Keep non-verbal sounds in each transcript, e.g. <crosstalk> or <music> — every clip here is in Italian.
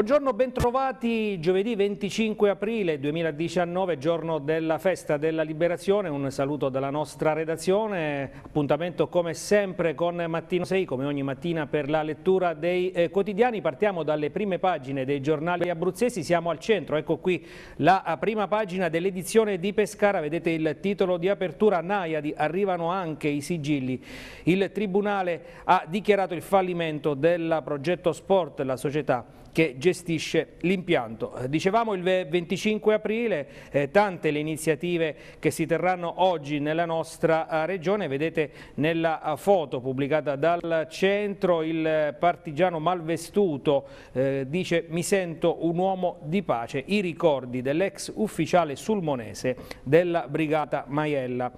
Buongiorno, bentrovati. Giovedì 25 aprile 2019, giorno della festa della liberazione. Un saluto dalla nostra redazione. Appuntamento come sempre con Mattino 6, come ogni mattina per la lettura dei eh, quotidiani. Partiamo dalle prime pagine dei giornali abruzzesi. Siamo al centro, ecco qui la eh, prima pagina dell'edizione di Pescara. Vedete il titolo di apertura Naiadi. Arrivano anche i sigilli. Il Tribunale ha dichiarato il fallimento del progetto Sport, la società che gestisce l'impianto. Eh, dicevamo il 25 aprile, eh, tante le iniziative che si terranno oggi nella nostra eh, regione, vedete nella eh, foto pubblicata dal centro il partigiano malvestuto eh, dice mi sento un uomo di pace, i ricordi dell'ex ufficiale sulmonese della brigata Maiella.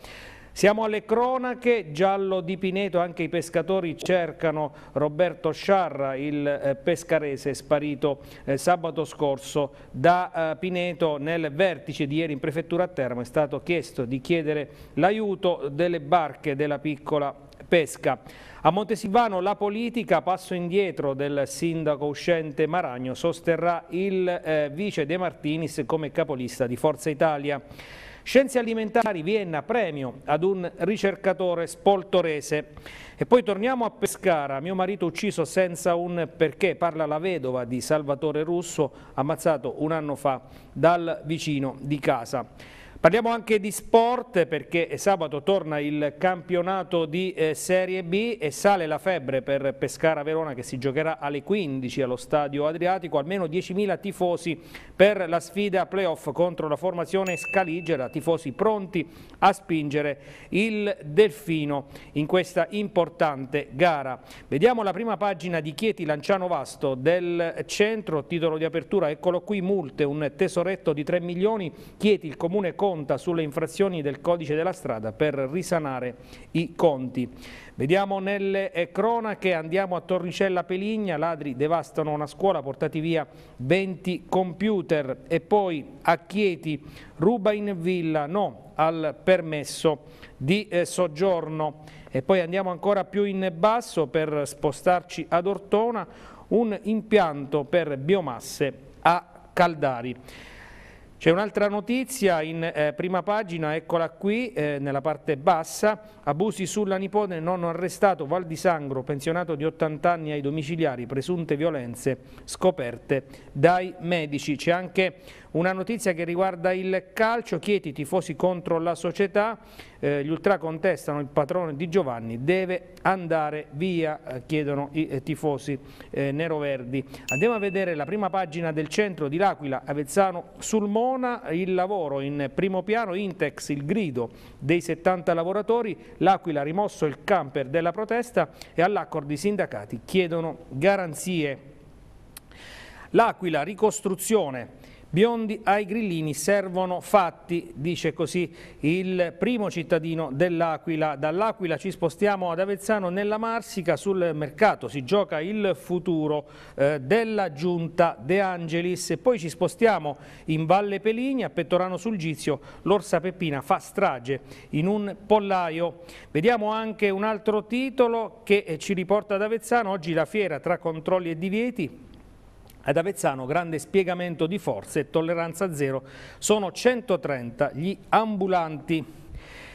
Siamo alle cronache, giallo di Pineto, anche i pescatori cercano Roberto Sciarra, il eh, pescarese sparito eh, sabato scorso da eh, Pineto nel vertice di ieri in prefettura a Teramo è stato chiesto di chiedere l'aiuto delle barche della piccola pesca. A Montesilvano la politica, passo indietro del sindaco uscente Maragno, sosterrà il vice De Martinis come capolista di Forza Italia. Scienze alimentari, Vienna, premio ad un ricercatore spoltorese. E poi torniamo a Pescara, mio marito ucciso senza un perché, parla la vedova di Salvatore Russo, ammazzato un anno fa dal vicino di casa. Parliamo anche di sport perché sabato torna il campionato di eh, Serie B e sale la febbre per Pescara Verona che si giocherà alle 15 allo stadio Adriatico, almeno 10.000 tifosi per la sfida playoff contro la formazione scaligera, tifosi pronti a spingere il Delfino in questa importante gara. Vediamo la prima pagina di Chieti Lanciano Vasto del centro, titolo di apertura, eccolo qui, multe, un tesoretto di 3 milioni, Chieti il comune con conta sulle infrazioni del codice della strada per risanare i conti. Vediamo nelle eh, cronache, andiamo a Torricella Peligna, ladri devastano una scuola, portati via 20 computer e poi a Chieti, ruba in villa, no al permesso di eh, soggiorno. E poi andiamo ancora più in basso per spostarci ad Ortona, un impianto per biomasse a Caldari. C'è un'altra notizia in eh, prima pagina, eccola qui, eh, nella parte bassa. Abusi sulla nipote, nonno arrestato, Val di Sangro, pensionato di 80 anni ai domiciliari, presunte violenze scoperte dai medici. C'è anche una notizia che riguarda il calcio, Chieti tifosi contro la società, eh, gli ultra contestano il patrono di Giovanni, deve andare via, eh, chiedono i eh, tifosi eh, neroverdi. Andiamo a vedere la prima pagina del centro di L'Aquila, Avezzano sul Mona, il lavoro in primo piano, Intex il grido dei 70 lavoratori, L'Aquila ha rimosso il camper della protesta e all'accordo i sindacati chiedono garanzie. L'Aquila, ricostruzione. Biondi ai grillini servono fatti, dice così il primo cittadino dell'Aquila. Dall'Aquila ci spostiamo ad Avezzano nella Marsica sul mercato, si gioca il futuro eh, della giunta De Angelis e poi ci spostiamo in Valle Peligna, a Pettorano sul Gizio, l'Orsa Peppina fa strage in un pollaio. Vediamo anche un altro titolo che eh, ci riporta ad Avezzano, oggi la fiera tra controlli e divieti, ad Avezzano grande spiegamento di forze e tolleranza zero, sono 130 gli ambulanti.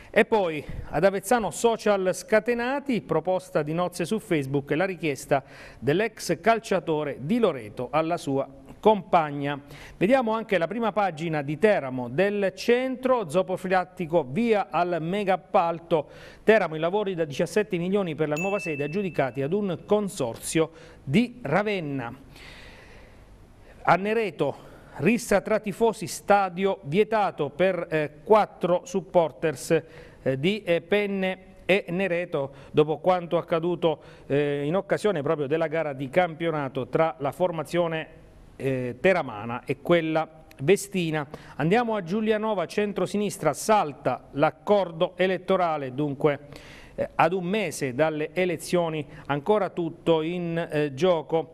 E poi ad Avezzano social scatenati, proposta di nozze su Facebook e la richiesta dell'ex calciatore di Loreto alla sua compagna. Vediamo anche la prima pagina di Teramo del centro zopofilattico via al megappalto. Teramo i lavori da 17 milioni per la nuova sede aggiudicati ad un consorzio di Ravenna. A Nereto, rissa tra tifosi, stadio vietato per eh, quattro supporters eh, di eh, Penne e Nereto dopo quanto accaduto eh, in occasione proprio della gara di campionato tra la formazione eh, teramana e quella Vestina. Andiamo a Giulianova, centro-sinistra, salta l'accordo elettorale, dunque eh, ad un mese dalle elezioni, ancora tutto in gioco.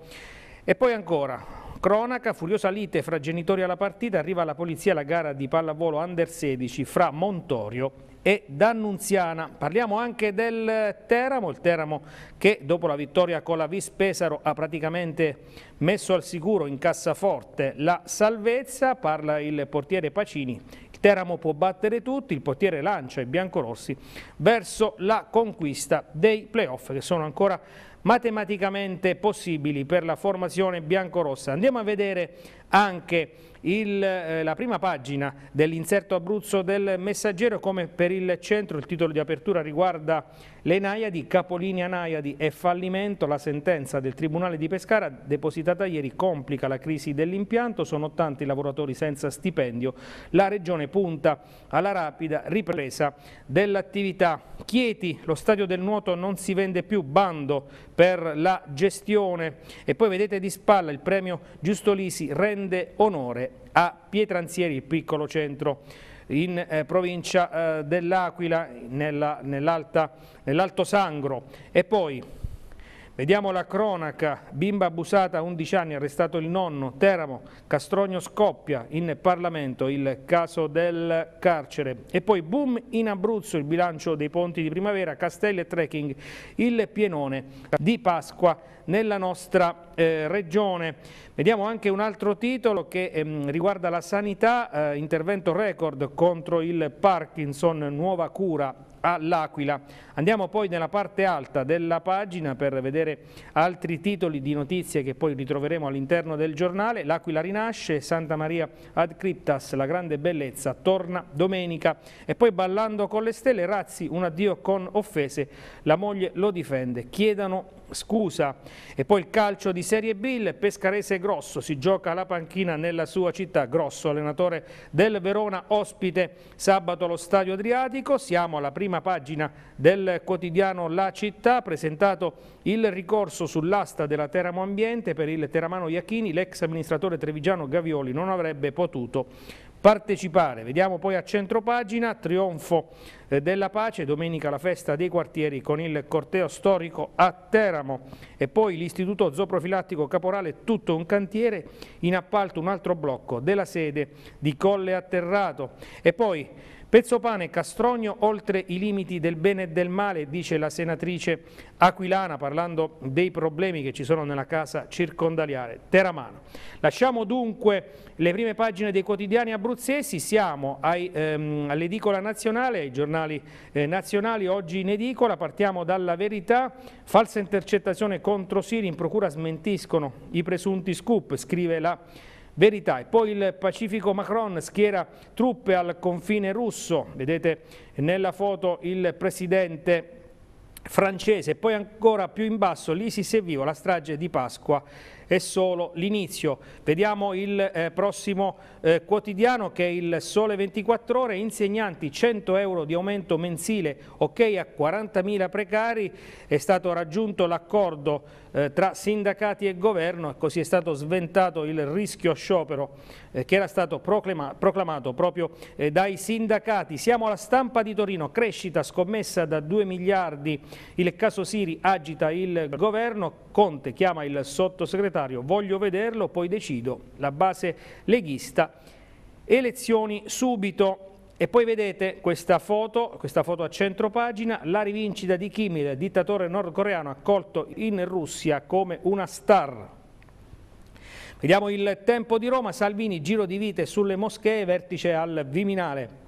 E poi ancora, Cronaca, furiosa lite fra genitori alla partita, arriva la polizia la gara di pallavolo under 16 fra Montorio e D'Annunziana. Parliamo anche del Teramo, il Teramo che dopo la vittoria con la Vis Pesaro ha praticamente messo al sicuro in cassaforte la salvezza, parla il portiere Pacini. Il Teramo può battere tutti, il portiere lancia i biancorossi verso la conquista dei playoff che sono ancora matematicamente possibili per la formazione biancorossa. Andiamo a vedere anche il, eh, la prima pagina dell'inserto Abruzzo del Messaggero come per il centro il titolo di apertura riguarda le Naiadi, Capolinea Naiadi e fallimento, la sentenza del Tribunale di Pescara depositata ieri complica la crisi dell'impianto, sono tanti i lavoratori senza stipendio, la Regione punta alla rapida ripresa dell'attività. Chieti, lo stadio del nuoto non si vende più, bando per la gestione. E poi vedete di spalla il premio Giustolisi rende onore a Pietranzieri, il piccolo centro in eh, provincia eh, dell'Aquila, nell'Alto nell Sangro. E poi Vediamo la cronaca, bimba abusata 11 anni, arrestato il nonno, Teramo, Castrogno scoppia in Parlamento il caso del carcere e poi boom in Abruzzo il bilancio dei ponti di primavera, castelli e trekking, il pienone di Pasqua nella nostra eh, regione. Vediamo anche un altro titolo che ehm, riguarda la sanità, eh, intervento record contro il Parkinson, nuova cura all'Aquila. Andiamo poi nella parte alta della pagina per vedere altri titoli di notizie che poi ritroveremo all'interno del giornale. L'Aquila rinasce, Santa Maria ad Cryptas, la grande bellezza, torna domenica. E poi ballando con le stelle, Razzi, un addio con offese, la moglie lo difende, chiedano Scusa. E poi il calcio di Serie B, il Pescarese Grosso si gioca alla panchina nella sua città. Grosso, allenatore del Verona, ospite sabato allo Stadio Adriatico. Siamo alla prima pagina del quotidiano La Città, presentato il ricorso sull'asta della Teramo Ambiente per il Teramano Iachini. L'ex amministratore trevigiano Gavioli non avrebbe potuto partecipare. Vediamo poi a centro pagina, trionfo eh, della pace, domenica la festa dei quartieri con il corteo storico a Teramo e poi l'istituto zooprofilattico caporale tutto un cantiere, in appalto un altro blocco della sede di Colle Atterrato e poi Pezzo pane e Castrogno oltre i limiti del bene e del male, dice la senatrice Aquilana parlando dei problemi che ci sono nella casa circondariale Teramano. Lasciamo dunque le prime pagine dei quotidiani abruzzesi, siamo ehm, all'edicola nazionale, ai giornali eh, nazionali, oggi in edicola, partiamo dalla verità, falsa intercettazione contro Siri in procura smentiscono i presunti scoop, scrive la senatrice verità. E poi il Pacifico Macron schiera truppe al confine russo, vedete nella foto il presidente francese, poi ancora più in basso l'ISIS è vivo, la strage di Pasqua è solo l'inizio. Vediamo il eh, prossimo eh, quotidiano che è il Sole 24 Ore, insegnanti 100 euro di aumento mensile, ok a 40.000 precari, è stato raggiunto l'accordo eh, tra sindacati e governo e così è stato sventato il rischio sciopero eh, che era stato proclama proclamato proprio eh, dai sindacati. Siamo alla stampa di Torino, crescita scommessa da 2 miliardi, il caso Siri agita il governo, Conte chiama il sottosegretario, voglio vederlo, poi decido, la base leghista, elezioni subito. E poi vedete questa foto, questa foto a centro pagina, la rivincita di Kim, il dittatore nordcoreano accolto in Russia come una star. Vediamo il tempo di Roma, Salvini, giro di vite sulle moschee, vertice al Viminale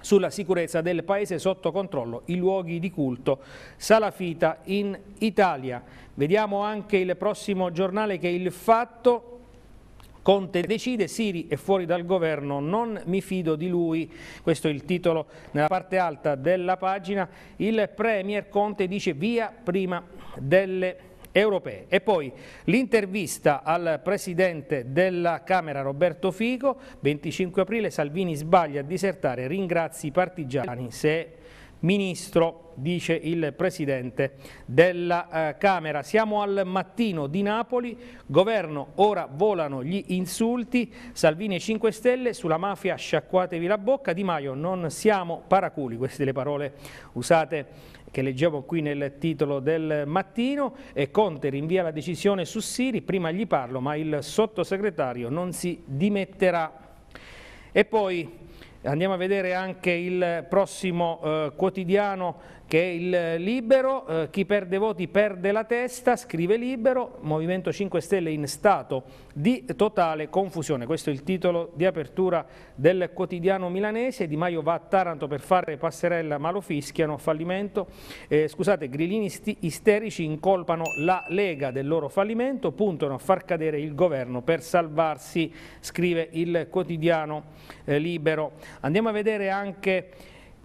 sulla sicurezza del paese sotto controllo, i luoghi di culto salafita in Italia. Vediamo anche il prossimo giornale che è il Fatto Conte decide, Siri è fuori dal governo, non mi fido di lui, questo è il titolo nella parte alta della pagina, il Premier Conte dice via prima delle europee. E poi l'intervista al Presidente della Camera Roberto Fico, 25 aprile Salvini sbaglia a disertare, ringrazi i partigiani se Ministro, dice il Presidente della eh, Camera. Siamo al mattino di Napoli, governo, ora volano gli insulti, Salvini e 5 Stelle, sulla mafia sciacquatevi la bocca, Di Maio non siamo paraculi, queste le parole usate che leggevo qui nel titolo del mattino e Conte rinvia la decisione su Siri, prima gli parlo ma il sottosegretario non si dimetterà. E poi Andiamo a vedere anche il prossimo eh, quotidiano che il libero, eh, chi perde voti perde la testa, scrive libero, Movimento 5 Stelle in stato di totale confusione. Questo è il titolo di apertura del quotidiano milanese, Di Maio va a Taranto per fare passerella ma lo fischiano, fallimento, eh, scusate, grillini isterici incolpano la Lega del loro fallimento, puntano a far cadere il governo per salvarsi, scrive il quotidiano eh, libero. Andiamo a vedere anche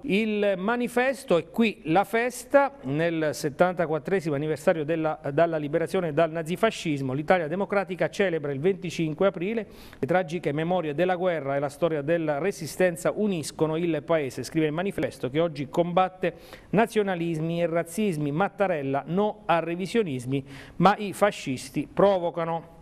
il manifesto è qui la festa nel 74 anniversario della, dalla liberazione dal nazifascismo. L'Italia democratica celebra il 25 aprile. Le tragiche memorie della guerra e la storia della resistenza uniscono il paese, scrive il manifesto che oggi combatte nazionalismi e razzismi. Mattarella no a revisionismi, ma i fascisti provocano.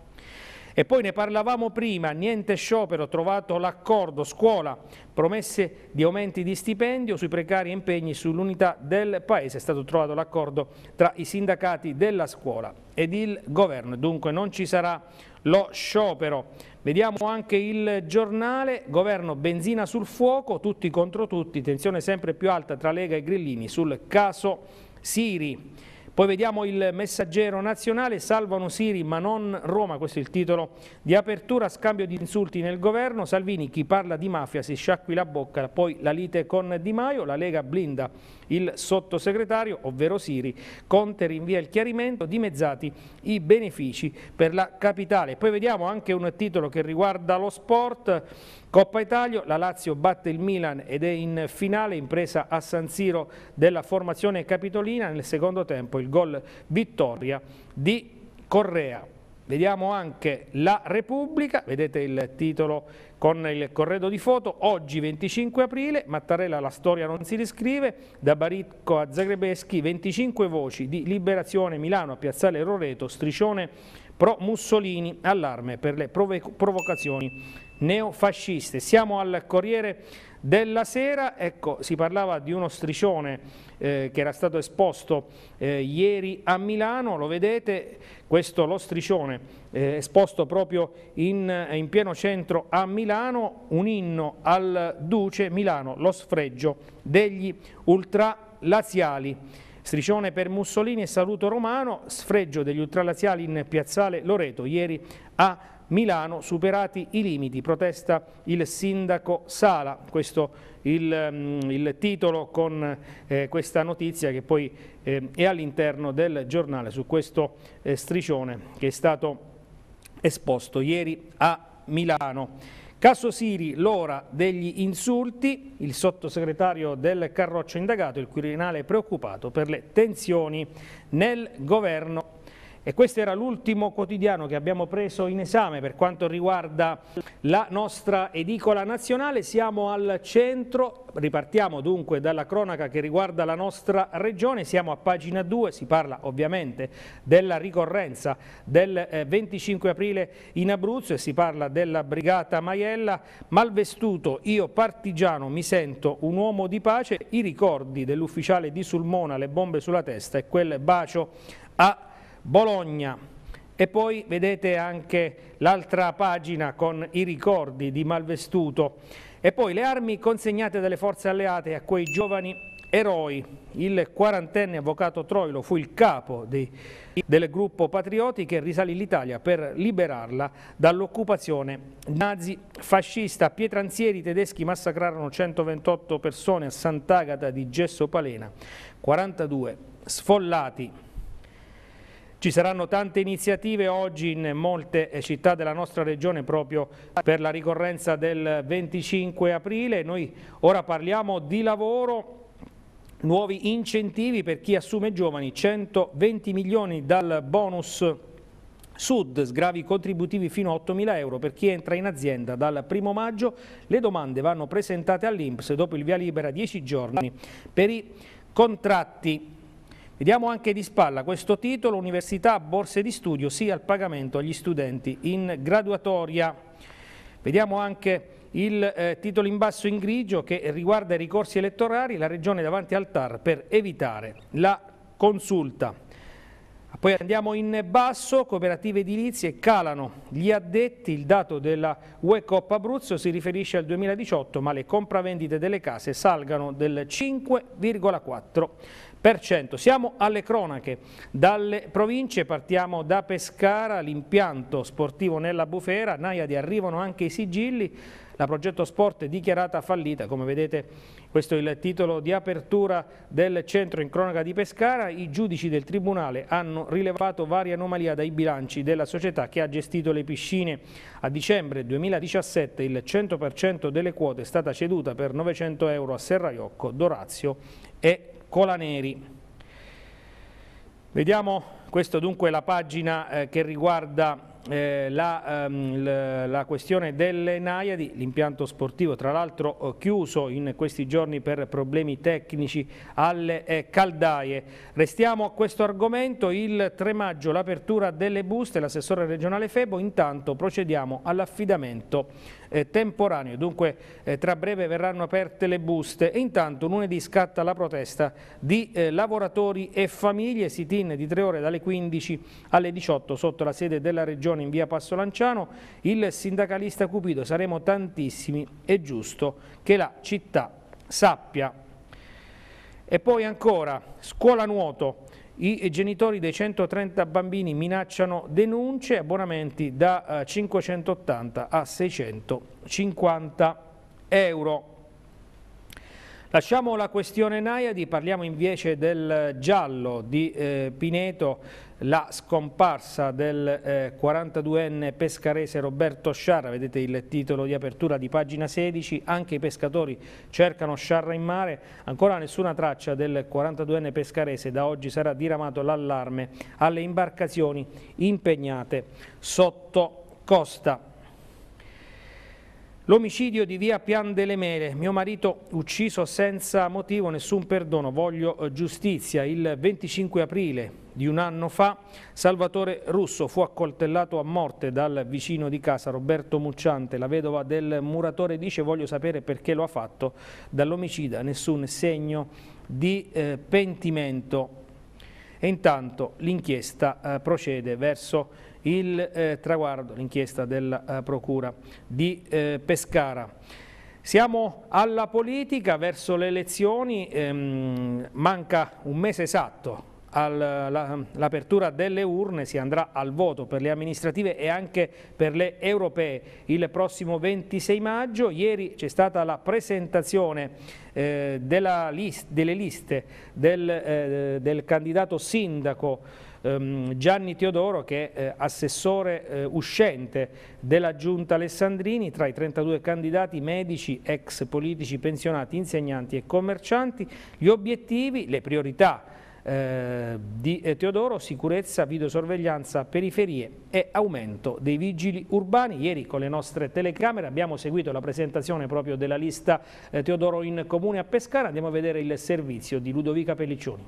E poi ne parlavamo prima, niente sciopero, trovato l'accordo scuola, promesse di aumenti di stipendio sui precari impegni sull'unità del Paese, è stato trovato l'accordo tra i sindacati della scuola ed il governo, dunque non ci sarà lo sciopero. Vediamo anche il giornale, governo benzina sul fuoco, tutti contro tutti, tensione sempre più alta tra Lega e Grillini sul caso Siri. Poi vediamo il messaggero nazionale, salvano Siri ma non Roma, questo è il titolo di apertura, scambio di insulti nel governo, Salvini chi parla di mafia si sciacqui la bocca, poi la lite con Di Maio, la Lega blinda il sottosegretario, ovvero Siri, Conte rinvia il chiarimento, dimezzati i benefici per la capitale. Poi vediamo anche un titolo che riguarda lo sport, Coppa Italia, la Lazio batte il Milan ed è in finale impresa a San Siro della formazione capitolina. Nel secondo tempo il gol vittoria di Correa. Vediamo anche la Repubblica, vedete il titolo con il corredo di foto, oggi 25 aprile, Mattarella la storia non si riscrive, da Baricco a Zagrebeschi 25 voci di Liberazione Milano a Piazzale Roreto, striscione Pro Mussolini, allarme per le provo provocazioni neofasciste. Siamo al Corriere della Sera, ecco, si parlava di uno striscione eh, che era stato esposto eh, ieri a Milano, lo vedete, questo lo striscione eh, esposto proprio in, eh, in pieno centro a Milano, un inno al Duce Milano, lo sfregio degli ultralaziali. Striscione per Mussolini e saluto romano, sfregio degli ultralaziali in piazzale Loreto ieri a Milano, superati i limiti, protesta il sindaco Sala, questo il, mm, il titolo con eh, questa notizia che poi eh, è all'interno del giornale su questo eh, striscione che è stato esposto ieri a Milano. Caso Siri, l'ora degli insulti, il sottosegretario del Carroccio indagato, il Quirinale preoccupato per le tensioni nel governo e questo era l'ultimo quotidiano che abbiamo preso in esame per quanto riguarda la nostra edicola nazionale. Siamo al centro, ripartiamo dunque dalla cronaca che riguarda la nostra regione, siamo a pagina 2, si parla ovviamente della ricorrenza del 25 eh, aprile in Abruzzo e si parla della brigata Maiella, malvestuto io partigiano mi sento un uomo di pace, i ricordi dell'ufficiale di Sulmona, le bombe sulla testa e quel bacio a Bologna. E poi vedete anche l'altra pagina con i ricordi di Malvestuto. E poi le armi consegnate dalle forze alleate a quei giovani eroi. Il quarantenne avvocato Troilo fu il capo dei, del gruppo patrioti che risalì l'Italia per liberarla dall'occupazione nazi-fascista. Pietranzieri tedeschi massacrarono 128 persone a Sant'Agata di Gesso Palena, 42 sfollati ci saranno tante iniziative oggi in molte eh, città della nostra regione proprio per la ricorrenza del 25 aprile. Noi ora parliamo di lavoro nuovi incentivi per chi assume giovani, 120 milioni dal bonus Sud, sgravi contributivi fino a 8.000 euro per chi entra in azienda dal 1 maggio. Le domande vanno presentate all'Inps dopo il via libera 10 giorni per i contratti Vediamo anche di spalla questo titolo, Università Borse di Studio, sì al pagamento agli studenti in graduatoria. Vediamo anche il eh, titolo in basso in grigio che riguarda i ricorsi elettorali, la Regione davanti al TAR per evitare la consulta. Poi andiamo in basso, cooperative edilizie calano gli addetti, il dato della UECOP Abruzzo si riferisce al 2018 ma le compravendite delle case salgano del 5,4%. Siamo alle cronache. Dalle province partiamo da Pescara, l'impianto sportivo nella bufera, Naiadi arrivano anche i sigilli, la Progetto Sport è dichiarata fallita, come vedete questo è il titolo di apertura del centro in cronaca di Pescara, i giudici del Tribunale hanno rilevato varie anomalie dai bilanci della società che ha gestito le piscine. A dicembre 2017 il 100% delle quote è stata ceduta per 900 euro a Serraiocco, Dorazio e Colaneri. Vediamo, questa dunque la pagina eh, che riguarda eh, la, ehm, la, questione delle Naiadi, l'impianto sportivo tra l'altro eh, chiuso in questi giorni per problemi tecnici alle eh, caldaie. Restiamo a questo argomento, il 3 maggio l'apertura delle buste, l'assessore regionale Febo, intanto procediamo all'affidamento eh, temporaneo. Dunque eh, tra breve verranno aperte le buste e intanto lunedì scatta la protesta di eh, lavoratori e famiglie, sit-in di tre ore dalle 15 alle 18 sotto la sede della Regione in via Passo Lanciano. Il sindacalista Cupido saremo tantissimi, è giusto che la città sappia. E poi ancora, scuola nuoto, i genitori dei 130 bambini minacciano denunce e abbonamenti da 580 eh, a 650 euro. Lasciamo la questione Naiadi, parliamo invece del eh, giallo di eh, Pineto la scomparsa del eh, 42enne pescarese Roberto Sciarra, vedete il titolo di apertura di pagina 16, anche i pescatori cercano Sciarra in mare, ancora nessuna traccia del 42enne pescarese, da oggi sarà diramato l'allarme alle imbarcazioni impegnate sotto costa. L'omicidio di via Pian delle Mele, mio marito ucciso senza motivo, nessun perdono, voglio eh, giustizia. Il 25 aprile di un anno fa Salvatore Russo fu accoltellato a morte dal vicino di casa Roberto Mucciante. La vedova del muratore dice voglio sapere perché lo ha fatto dall'omicida, nessun segno di eh, pentimento. E intanto l'inchiesta eh, procede verso il eh, traguardo, l'inchiesta della eh, Procura di eh, Pescara. Siamo alla politica, verso le elezioni, ehm, manca un mese esatto all'apertura delle urne, si andrà al voto per le amministrative e anche per le europee il prossimo 26 maggio. Ieri c'è stata la presentazione eh, list, delle liste del, eh, del candidato sindaco Ehm, Gianni Teodoro che è eh, assessore eh, uscente della giunta Alessandrini tra i 32 candidati medici, ex politici, pensionati, insegnanti e commercianti, gli obiettivi, le priorità eh, di Teodoro, sicurezza, videosorveglianza, periferie e aumento dei vigili urbani. Ieri con le nostre telecamere abbiamo seguito la presentazione proprio della lista Teodoro in Comune a Pescara. Andiamo a vedere il servizio di Ludovica Pelliccioni.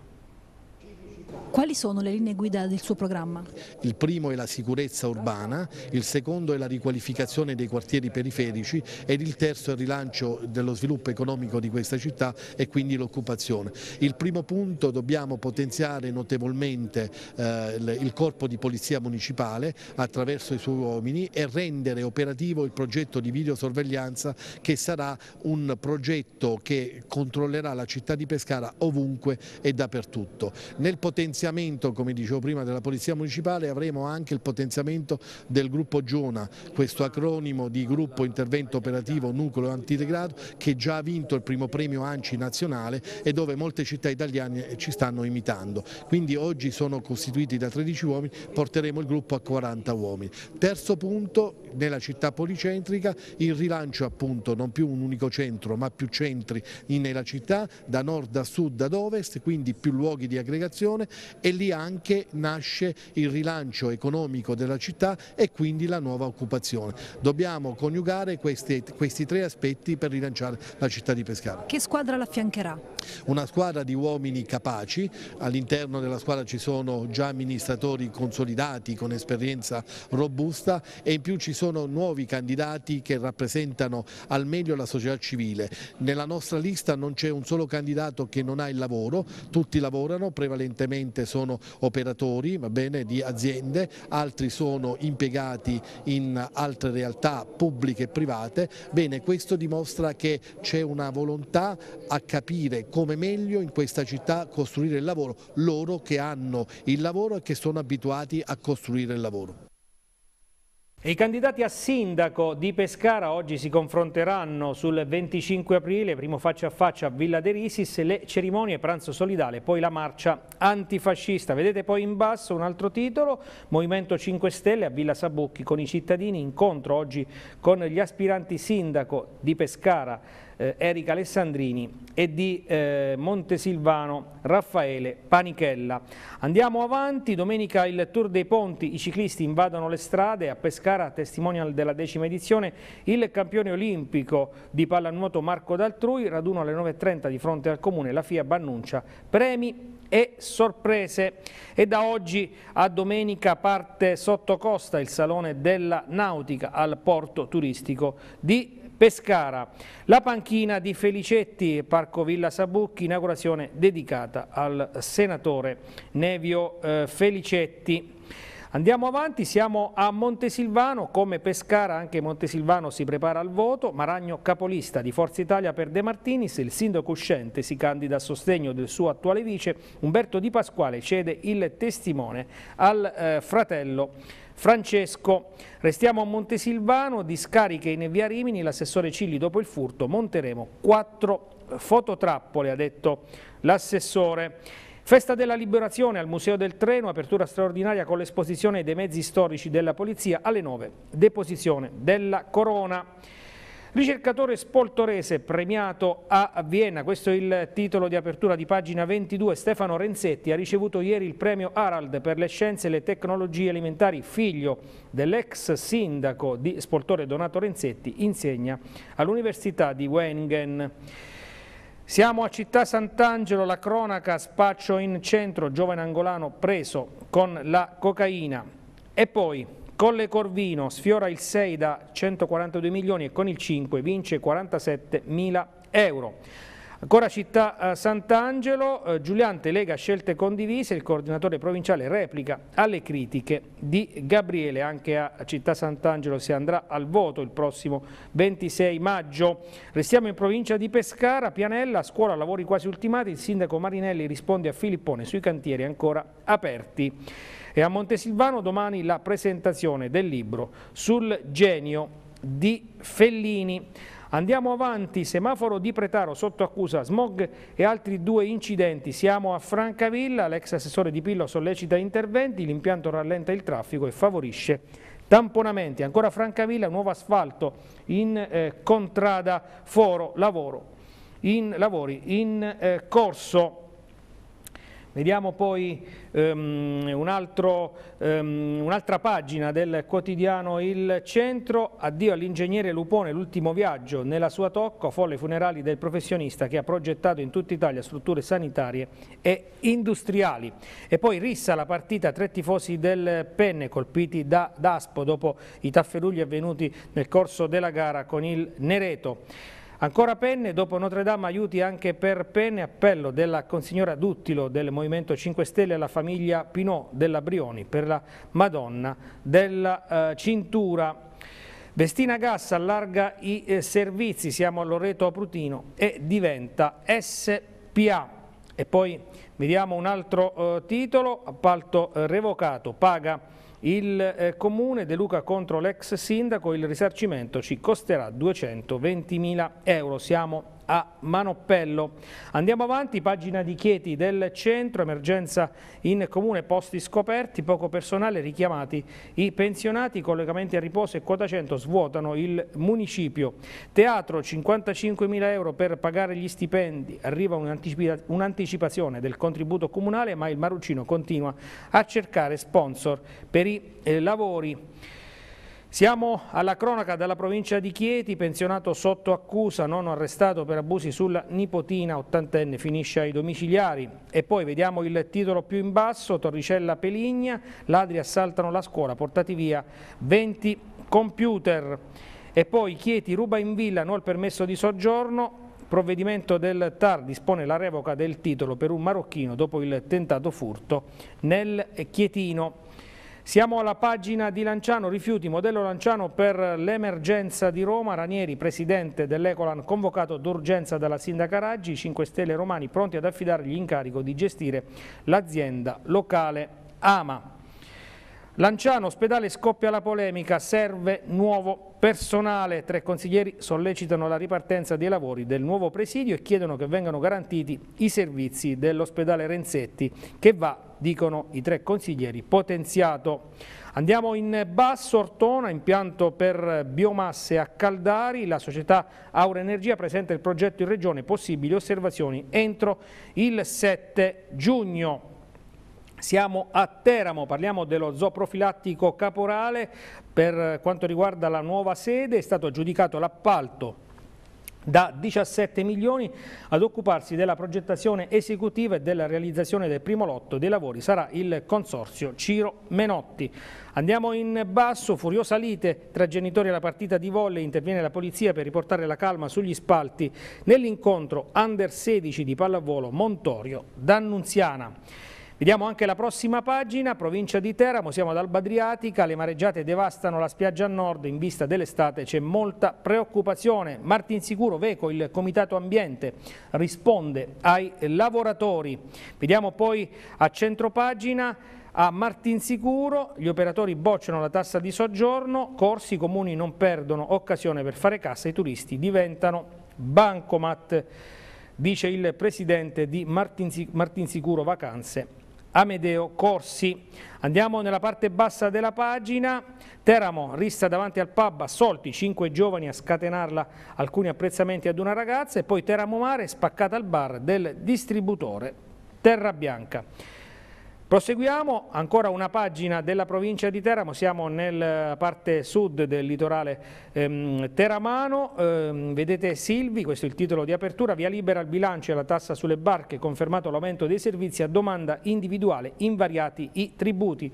Quali sono le linee guida del suo programma? Il primo è la sicurezza urbana, il secondo è la riqualificazione dei quartieri periferici ed il terzo è il rilancio dello sviluppo economico di questa città e quindi l'occupazione. Il primo punto dobbiamo potenziare notevolmente eh, il corpo di polizia municipale attraverso i suoi uomini e rendere operativo il progetto di videosorveglianza che sarà un progetto che controllerà la città di Pescara ovunque e dappertutto. Nel poter potenziamento, come dicevo prima, della Polizia Municipale avremo anche il potenziamento del gruppo Giona, questo acronimo di gruppo intervento operativo nucleo antidegrado che già ha vinto il primo premio ANCI nazionale e dove molte città italiane ci stanno imitando. Quindi oggi sono costituiti da 13 uomini, porteremo il gruppo a 40 uomini. Terzo punto, nella città policentrica, il rilancio appunto non più un unico centro ma più centri nella città, da nord a sud ad ovest, quindi più luoghi di aggregazione, e lì anche nasce il rilancio economico della città e quindi la nuova occupazione. Dobbiamo coniugare questi, questi tre aspetti per rilanciare la città di Pescara. Che squadra l'affiancherà? Una squadra di uomini capaci, all'interno della squadra ci sono già amministratori consolidati con esperienza robusta e in più ci sono nuovi candidati che rappresentano al meglio la società civile. Nella nostra lista non c'è un solo candidato che non ha il lavoro, tutti lavorano prevalentemente sicuramente sono operatori bene, di aziende, altri sono impiegati in altre realtà pubbliche e private, bene, questo dimostra che c'è una volontà a capire come meglio in questa città costruire il lavoro, loro che hanno il lavoro e che sono abituati a costruire il lavoro. I candidati a sindaco di Pescara oggi si confronteranno sul 25 aprile, primo faccia a faccia a Villa De Risis, le cerimonie pranzo solidale, poi la marcia antifascista. Vedete poi in basso un altro titolo, Movimento 5 Stelle a Villa Sabucchi con i cittadini, incontro oggi con gli aspiranti sindaco di Pescara eh, Erika Alessandrini e di eh, Montesilvano Raffaele Panichella. Andiamo avanti, domenica il Tour dei Ponti, i ciclisti invadono le strade, a Pescara testimonial della decima edizione il campione olimpico di pallanuoto Marco D'Altrui, raduno alle 9.30 di fronte al comune, la FIAB annuncia premi e sorprese. E da oggi a domenica parte sotto costa il Salone della Nautica al porto turistico di Pescara. La panchina di Felicetti, Parco Villa Sabucchi, inaugurazione dedicata al senatore Nevio eh, Felicetti. Andiamo avanti, siamo a Montesilvano, come Pescara anche Montesilvano si prepara al voto, Maragno capolista di Forza Italia per De Martinis, il sindaco uscente si candida a sostegno del suo attuale vice, Umberto Di Pasquale cede il testimone al eh, fratello Francesco, restiamo a Montesilvano, discariche in via Rimini, l'assessore Cilli dopo il furto, monteremo quattro fototrappole, ha detto l'assessore. Festa della Liberazione al Museo del Treno, apertura straordinaria con l'esposizione dei mezzi storici della Polizia alle 9, deposizione della Corona. Ricercatore spoltorese premiato a Vienna, questo è il titolo di apertura di pagina 22, Stefano Renzetti ha ricevuto ieri il premio Harald per le scienze e le tecnologie alimentari, figlio dell'ex sindaco di Spoltore Donato Renzetti, insegna all'Università di Wengen. Siamo a Città Sant'Angelo, la cronaca, spaccio in centro, giovane angolano preso con la cocaina. E poi Colle Corvino sfiora il 6 da 142 milioni e con il 5 vince 47 mila euro. Ancora città eh, Sant'Angelo, eh, Giuliante Lega scelte condivise, il coordinatore provinciale replica alle critiche di Gabriele, anche a città Sant'Angelo si andrà al voto il prossimo 26 maggio. Restiamo in provincia di Pescara, Pianella, scuola lavori quasi ultimati, il sindaco Marinelli risponde a Filippone sui cantieri ancora aperti e a Montesilvano domani la presentazione del libro sul genio di Fellini. Andiamo avanti, semaforo di Pretaro sotto accusa smog e altri due incidenti. Siamo a Francavilla, l'ex assessore di Pillo sollecita interventi, l'impianto rallenta il traffico e favorisce tamponamenti. Ancora Francavilla, nuovo asfalto in eh, contrada foro lavoro, in, lavori in eh, corso. Vediamo poi um, un'altra um, un pagina del quotidiano Il Centro, addio all'ingegnere Lupone, l'ultimo viaggio, nella sua tocca, folle funerali del professionista che ha progettato in tutta Italia strutture sanitarie e industriali. E poi rissa la partita tre tifosi del Penne colpiti da Daspo dopo i tafferugli avvenuti nel corso della gara con il Nereto. Ancora Penne, dopo Notre Dame aiuti anche per Penne, appello della consigliera Duttilo del Movimento 5 Stelle alla famiglia Pinot della Brioni per la Madonna della eh, Cintura. Vestina Gas allarga i eh, servizi, siamo a Loreto Aprutino e diventa SPA. E poi vediamo un altro eh, titolo, appalto eh, revocato, paga il eh, comune De Luca contro l'ex sindaco, il risarcimento ci costerà 220.000 euro. Siamo a Manoppello. Andiamo avanti, pagina di Chieti del centro, emergenza in comune, posti scoperti, poco personale, richiamati i pensionati, collegamenti a riposo e quota 100 svuotano il municipio. Teatro 55 mila euro per pagare gli stipendi, arriva un'anticipazione del contributo comunale ma il Maruccino continua a cercare sponsor per i eh, lavori. Siamo alla cronaca della provincia di Chieti, pensionato sotto accusa, nono arrestato per abusi sulla nipotina, ottantenne, finisce ai domiciliari. E poi vediamo il titolo più in basso, Torricella Peligna, ladri assaltano la scuola, portati via 20 computer. E poi Chieti ruba in villa, non il permesso di soggiorno, provvedimento del TAR dispone la revoca del titolo per un marocchino dopo il tentato furto nel Chietino. Siamo alla pagina di Lanciano, rifiuti, modello Lanciano per l'emergenza di Roma. Ranieri, presidente dell'Ecolan, convocato d'urgenza dalla sindaca Raggi, 5 Stelle Romani pronti ad affidargli l'incarico di gestire l'azienda locale Ama. Lanciano, ospedale scoppia la polemica, serve nuovo personale. Tre consiglieri sollecitano la ripartenza dei lavori del nuovo presidio e chiedono che vengano garantiti i servizi dell'ospedale Renzetti che va, dicono i tre consiglieri, potenziato. Andiamo in basso, Ortona, impianto per biomasse a Caldari. La società Aura Energia presenta il progetto in regione, possibili osservazioni entro il 7 giugno. Siamo a Teramo, parliamo dello zooprofilattico caporale. Per quanto riguarda la nuova sede è stato aggiudicato l'appalto da 17 milioni ad occuparsi della progettazione esecutiva e della realizzazione del primo lotto dei lavori sarà il consorzio Ciro Menotti. Andiamo in basso, furiosa lite tra genitori alla partita di volle, interviene la polizia per riportare la calma sugli spalti nell'incontro under 16 di pallavolo Montorio d'Annunziana. Vediamo anche la prossima pagina, provincia di Teramo, siamo ad Alba Adriatica, le mareggiate devastano la spiaggia a nord, in vista dell'estate c'è molta preoccupazione. Martin Sicuro, Veco, il Comitato Ambiente, risponde ai lavoratori. Vediamo poi a centro pagina, a Martinsicuro gli operatori bocciano la tassa di soggiorno, corsi comuni non perdono occasione per fare cassa, i turisti diventano bancomat, dice il presidente di Martinsicuro Vacanze Amedeo Corsi. Andiamo nella parte bassa della pagina, Teramo rissa davanti al pub, assolti cinque giovani a scatenarla, alcuni apprezzamenti ad una ragazza e poi Teramo Mare spaccata al bar del distributore Terra Bianca. Proseguiamo, ancora una pagina della provincia di Teramo, siamo nella eh, parte sud del litorale ehm, teramano, ehm, vedete Silvi, questo è il titolo di apertura, via libera al bilancio e alla tassa sulle barche, confermato l'aumento dei servizi a domanda individuale, invariati i tributi.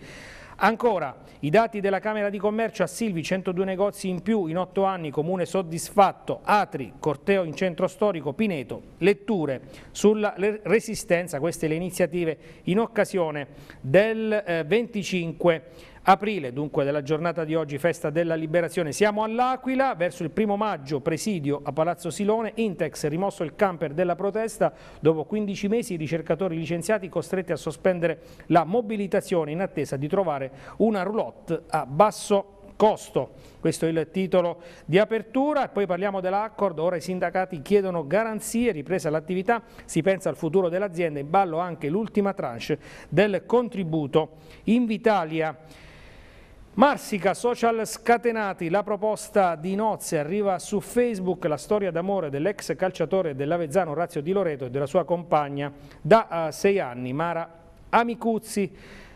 Ancora, i dati della Camera di Commercio a Silvi, 102 negozi in più in 8 anni, comune soddisfatto, Atri, corteo in centro storico, Pineto, letture sulla resistenza, queste le iniziative in occasione del 25 eh, marzo aprile, dunque della giornata di oggi, festa della liberazione. Siamo all'Aquila, verso il primo maggio, presidio a Palazzo Silone, Intex rimosso il camper della protesta, dopo 15 mesi i ricercatori licenziati costretti a sospendere la mobilitazione in attesa di trovare una roulotte a basso costo. Questo è il titolo di apertura. Poi parliamo dell'accordo. Ora i sindacati chiedono garanzie, ripresa l'attività, si pensa al futuro dell'azienda, in ballo anche l'ultima tranche del contributo. Invitalia Marsica, social scatenati, la proposta di nozze arriva su Facebook, la storia d'amore dell'ex calciatore dell'Avezzano Razio Di Loreto e della sua compagna da uh, sei anni, Mara Amicuzzi.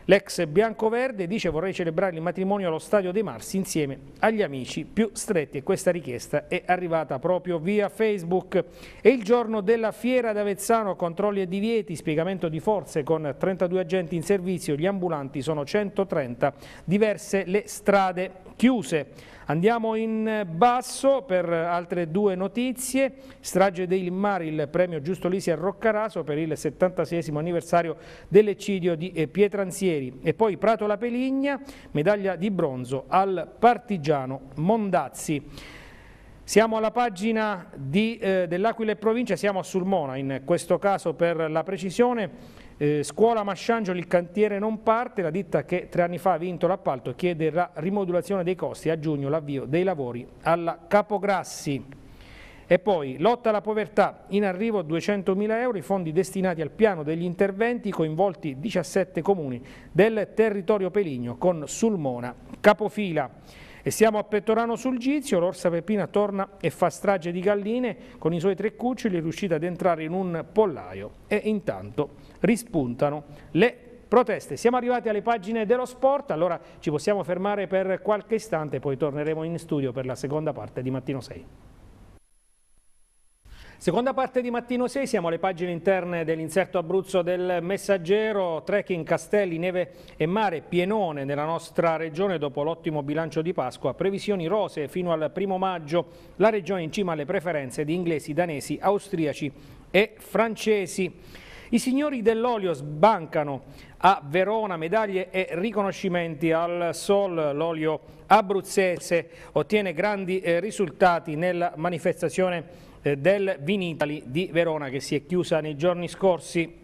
L'ex biancoverde dice vorrei celebrare il matrimonio allo Stadio dei Marsi insieme agli amici più stretti e questa richiesta è arrivata proprio via Facebook. È il giorno della fiera d'Avezzano, controlli e divieti, spiegamento di forze con 32 agenti in servizio, gli ambulanti sono 130, diverse le strade chiuse. Andiamo in basso per altre due notizie, strage del mare, il premio Giusto Lisi a Roccaraso per il 76 anniversario dell'eccidio di eh, Pietranzieri. e poi Prato La Peligna, medaglia di bronzo al partigiano Mondazzi. Siamo alla pagina eh, dell'Aquila e Provincia, siamo a Sulmona in questo caso per la precisione, eh, scuola Masciangioli, il cantiere non parte, la ditta che tre anni fa ha vinto l'appalto chiede la rimodulazione dei costi a giugno l'avvio dei lavori alla Capograssi. E poi lotta alla povertà, in arrivo 200.000 euro i fondi destinati al piano degli interventi coinvolti 17 comuni del territorio peligno con Sulmona capofila. E siamo a Pettorano sul Gizio, l'orsa Peppina torna e fa strage di galline, con i suoi tre cuccioli è riuscita ad entrare in un pollaio e intanto rispuntano le proteste. Siamo arrivati alle pagine dello sport, allora ci possiamo fermare per qualche istante, poi torneremo in studio per la seconda parte di Mattino 6. Seconda parte di Mattino 6, siamo alle pagine interne dell'inserto Abruzzo del Messaggero, trekking, castelli, neve e mare, pienone nella nostra regione dopo l'ottimo bilancio di Pasqua, previsioni rose fino al primo maggio, la regione in cima alle preferenze di inglesi, danesi, austriaci e francesi. I signori dell'olio sbancano a Verona medaglie e riconoscimenti al Sol. L'olio abruzzese ottiene grandi eh, risultati nella manifestazione eh, del Vinitali di Verona che si è chiusa nei giorni scorsi.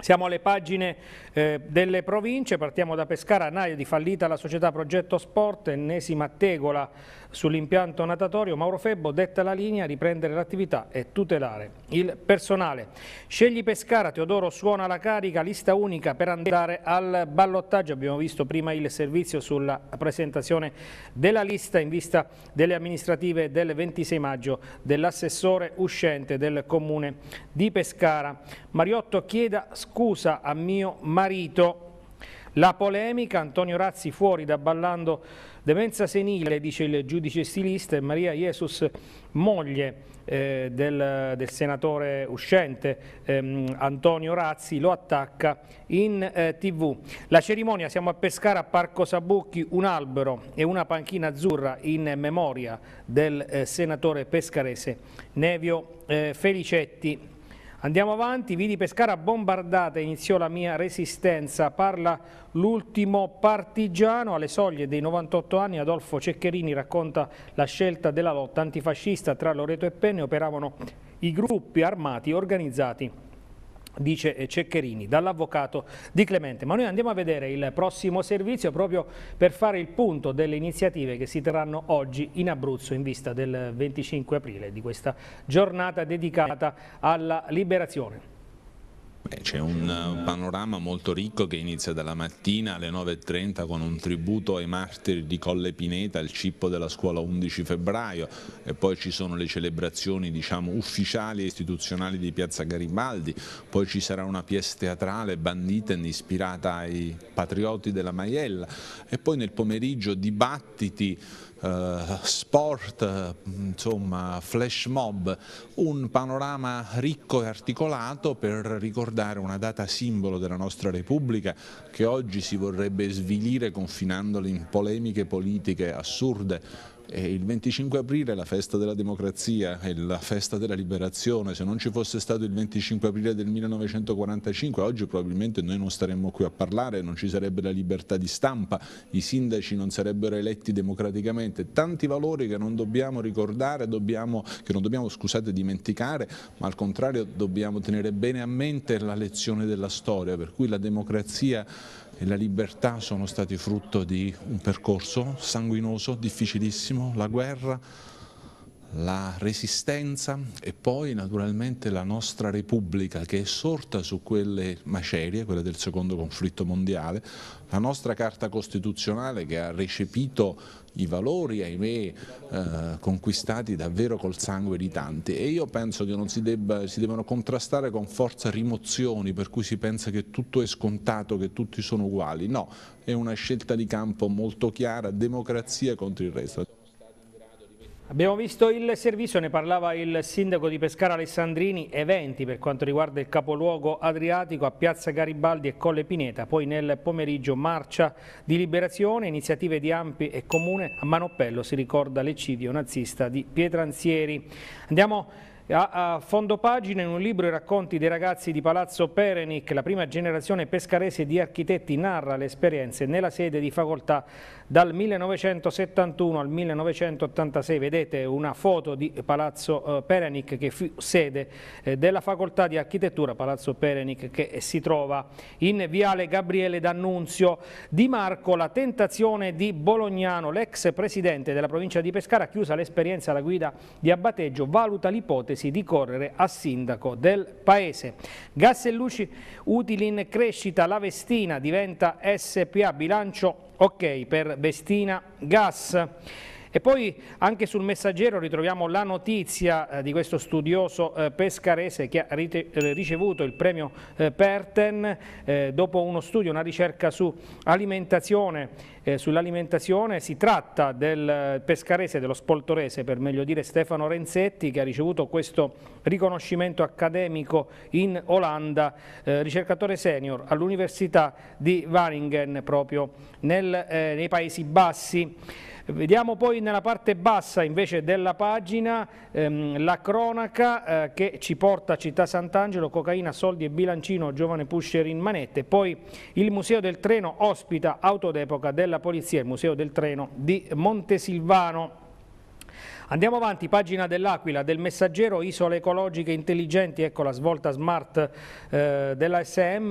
Siamo alle pagine eh, delle province, partiamo da Pescara, a Naio di fallita la società Progetto Sport, ennesima tegola sull'impianto natatorio, Mauro Febbo detta la linea, riprendere l'attività e tutelare il personale. Scegli Pescara, Teodoro suona la carica, lista unica per andare al ballottaggio, abbiamo visto prima il servizio sulla presentazione della lista in vista delle amministrative del 26 maggio dell'assessore uscente del comune di Pescara. Mariotto Chieda scusa a mio marito. La polemica, Antonio Razzi fuori da ballando demenza senile, dice il giudice stilista, e Maria Jesus, moglie eh, del, del, senatore uscente ehm, Antonio Razzi, lo attacca in eh, tv. La cerimonia, siamo a pescare a Parco Sabucchi un albero e una panchina azzurra in memoria del eh, senatore pescarese Nevio eh, Felicetti. Andiamo avanti, Vidi Pescara bombardata, iniziò la mia resistenza, parla l'ultimo partigiano, alle soglie dei 98 anni Adolfo Ceccherini racconta la scelta della lotta antifascista tra Loreto e Penne, operavano i gruppi armati organizzati dice Ceccherini, dall'avvocato di Clemente. Ma noi andiamo a vedere il prossimo servizio proprio per fare il punto delle iniziative che si terranno oggi in Abruzzo in vista del 25 aprile, di questa giornata dedicata alla liberazione. C'è un eh, panorama molto ricco che inizia dalla mattina alle 9.30 con un tributo ai martiri di Colle Pineta, il cippo della scuola 11 febbraio e poi ci sono le celebrazioni diciamo, ufficiali e istituzionali di Piazza Garibaldi, poi ci sarà una pièce teatrale Banditen ispirata ai patrioti della Maiella e poi nel pomeriggio dibattiti eh, sport, mm, insomma flash mob, un panorama ricco e articolato per ricordare una data simbolo della nostra Repubblica che oggi si vorrebbe svilire confinandola in polemiche politiche assurde e il 25 aprile è la festa della democrazia, è la festa della liberazione, se non ci fosse stato il 25 aprile del 1945 oggi probabilmente noi non staremmo qui a parlare, non ci sarebbe la libertà di stampa, i sindaci non sarebbero eletti democraticamente, tanti valori che non dobbiamo ricordare, dobbiamo, che non dobbiamo scusate, dimenticare, ma al contrario dobbiamo tenere bene a mente la lezione della storia, per cui la democrazia e la libertà sono stati frutto di un percorso sanguinoso, difficilissimo, la guerra, la resistenza e poi naturalmente la nostra Repubblica che è sorta su quelle macerie, quella del secondo conflitto mondiale, la nostra Carta Costituzionale che ha recepito i valori, ahimè, eh, conquistati davvero col sangue di tanti e io penso che non si, debba, si debbano contrastare con forza rimozioni per cui si pensa che tutto è scontato, che tutti sono uguali, no, è una scelta di campo molto chiara, democrazia contro il resto. Abbiamo visto il servizio, ne parlava il sindaco di Pescara Alessandrini, eventi per quanto riguarda il capoluogo adriatico a Piazza Garibaldi e Colle Pineta, poi nel pomeriggio marcia di liberazione, iniziative di Ampi e Comune, a Manopello si ricorda l'eccidio nazista di Pietranzieri. Andiamo a fondo pagina in un libro i racconti dei ragazzi di Palazzo Perenic, la prima generazione pescarese di architetti narra le esperienze nella sede di facoltà dal 1971 al 1986. Vedete una foto di Palazzo eh, Perenic che fu sede eh, della facoltà di architettura Palazzo Perenic che eh, si trova in Viale Gabriele D'Annunzio. Di Marco la tentazione di Bolognano, l'ex presidente della provincia di Pescara, chiusa l'esperienza alla guida di Abateggio, valuta l'ipotesi ipotesi di correre a sindaco del Paese. Gas e luci utili in crescita, la Vestina diventa SPA, bilancio ok per Vestina Gas. E poi anche sul messaggero ritroviamo la notizia eh, di questo studioso eh, pescarese che ha eh, ricevuto il premio Perten dopo uno studio, una ricerca su alimentazione. Sull'alimentazione si tratta del pescarese, dello spoltorese per meglio dire Stefano Renzetti che ha ricevuto questo riconoscimento accademico in Olanda, ricercatore senior all'Università di Waringen proprio nel, nei Paesi Bassi. Vediamo poi nella parte bassa invece della pagina ehm, la cronaca eh, che ci porta a Città Sant'Angelo, cocaina, soldi e bilancino, giovane pusher in manette. Poi il Museo del Treno ospita auto d'epoca della Polizia, il Museo del Treno di Montesilvano. Andiamo avanti, pagina dell'Aquila, del messaggero Isole Ecologiche Intelligenti, ecco la svolta smart eh, della SM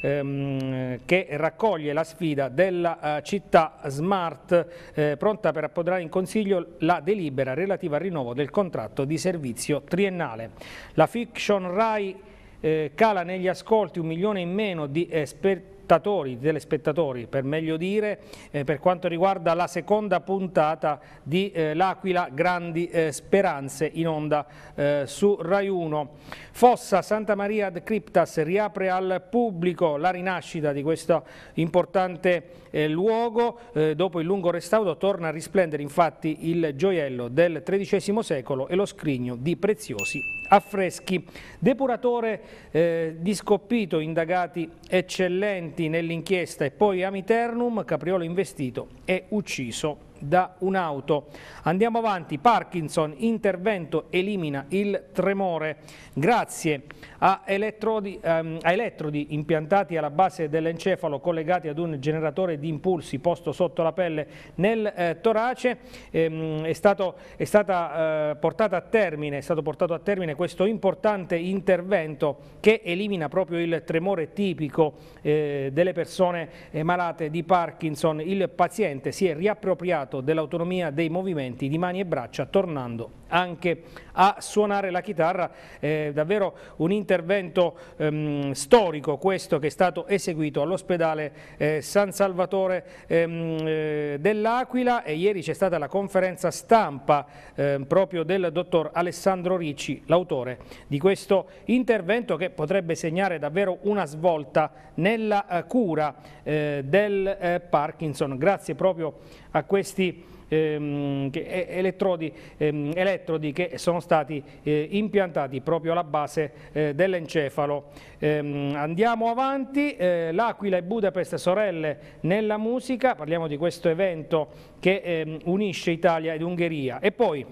ehm, che raccoglie la sfida della eh, città smart eh, pronta per approdare in consiglio la delibera relativa al rinnovo del contratto di servizio triennale. La fiction RAI eh, cala negli ascolti un milione in meno di esperti spettatori, telespettatori per meglio dire, eh, per quanto riguarda la seconda puntata di eh, L'Aquila Grandi eh, Speranze in onda eh, su Rai 1. Fossa Santa Maria ad Criptas riapre al pubblico la rinascita di questo importante eh, luogo, eh, dopo il lungo restauro torna a risplendere infatti il gioiello del XIII secolo e lo scrigno di preziosi affreschi. Depuratore di Scoppito, indagati eccellenti nell'inchiesta e poi a Miternum, Capriolo investito e ucciso da un'auto. Andiamo avanti, Parkinson, intervento elimina il tremore. Grazie a elettrodi, ehm, a elettrodi impiantati alla base dell'encefalo collegati ad un generatore di impulsi posto sotto la pelle nel eh, torace ehm, è, stato, è, stata, eh, termine, è stato portato a termine questo importante intervento che elimina proprio il tremore tipico eh, delle persone eh, malate di Parkinson. Il paziente si è riappropriato dell'autonomia dei movimenti di mani e braccia tornando anche a suonare la chitarra, eh, davvero un intervento ehm, storico questo che è stato eseguito all'ospedale eh, San Salvatore ehm, eh, dell'Aquila e ieri c'è stata la conferenza stampa ehm, proprio del dottor Alessandro Ricci, l'autore di questo intervento che potrebbe segnare davvero una svolta nella eh, cura eh, del eh, Parkinson, grazie proprio a questi ehm, elettrodi, ehm, elettrodi, che sono stati eh, impiantati proprio alla base eh, dell'encefalo. Ehm, andiamo avanti, eh, l'Aquila e Budapest sorelle nella musica, parliamo di questo evento che ehm, unisce Italia ed Ungheria. E poi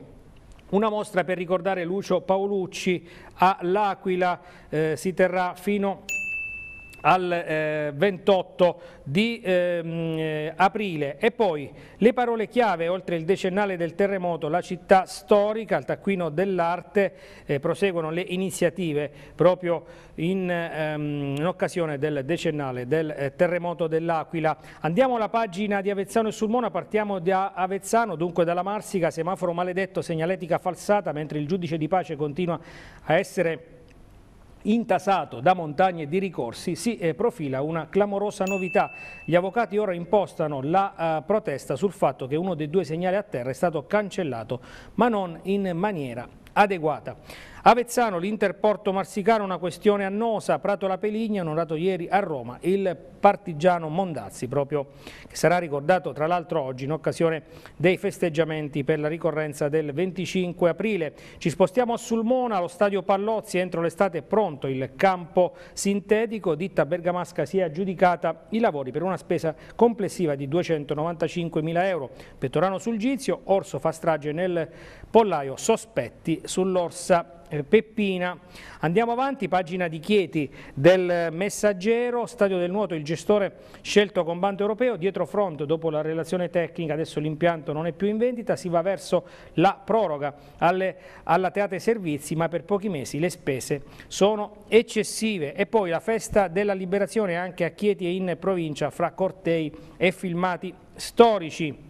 una mostra per ricordare Lucio Paolucci all'Aquila eh, si terrà fino a al eh, 28 di ehm, eh, aprile e poi le parole chiave oltre il decennale del terremoto la città storica il taccuino dell'arte eh, proseguono le iniziative proprio in, ehm, in occasione del decennale del eh, terremoto dell'Aquila andiamo alla pagina di Avezzano e Sulmona partiamo da Avezzano dunque dalla Marsica semaforo maledetto segnaletica falsata mentre il giudice di pace continua a essere intasato da montagne di ricorsi, si eh, profila una clamorosa novità. Gli avvocati ora impostano la eh, protesta sul fatto che uno dei due segnali a terra è stato cancellato, ma non in maniera adeguata. Avezzano, l'interporto marsicano, una questione annosa, Prato La Peligna, onorato ieri a Roma il partigiano Mondazzi, proprio che sarà ricordato tra l'altro oggi in occasione dei festeggiamenti per la ricorrenza del 25 aprile. Ci spostiamo a Sulmona, allo stadio Pallozzi, entro l'estate è pronto il campo sintetico, ditta bergamasca si è aggiudicata i lavori per una spesa complessiva di 295 mila euro. Pettorano sul Gizio, Orso fa strage nel pollaio, sospetti sull'Orsa eh, Peppina. Andiamo avanti, pagina di Chieti del Messaggero, stadio del nuoto, il gestore scelto con bando europeo, dietro front dopo la relazione tecnica, adesso l'impianto non è più in vendita, si va verso la proroga alle, alla Teate Servizi, ma per pochi mesi le spese sono eccessive. E poi la festa della liberazione anche a Chieti e in provincia fra cortei e filmati storici.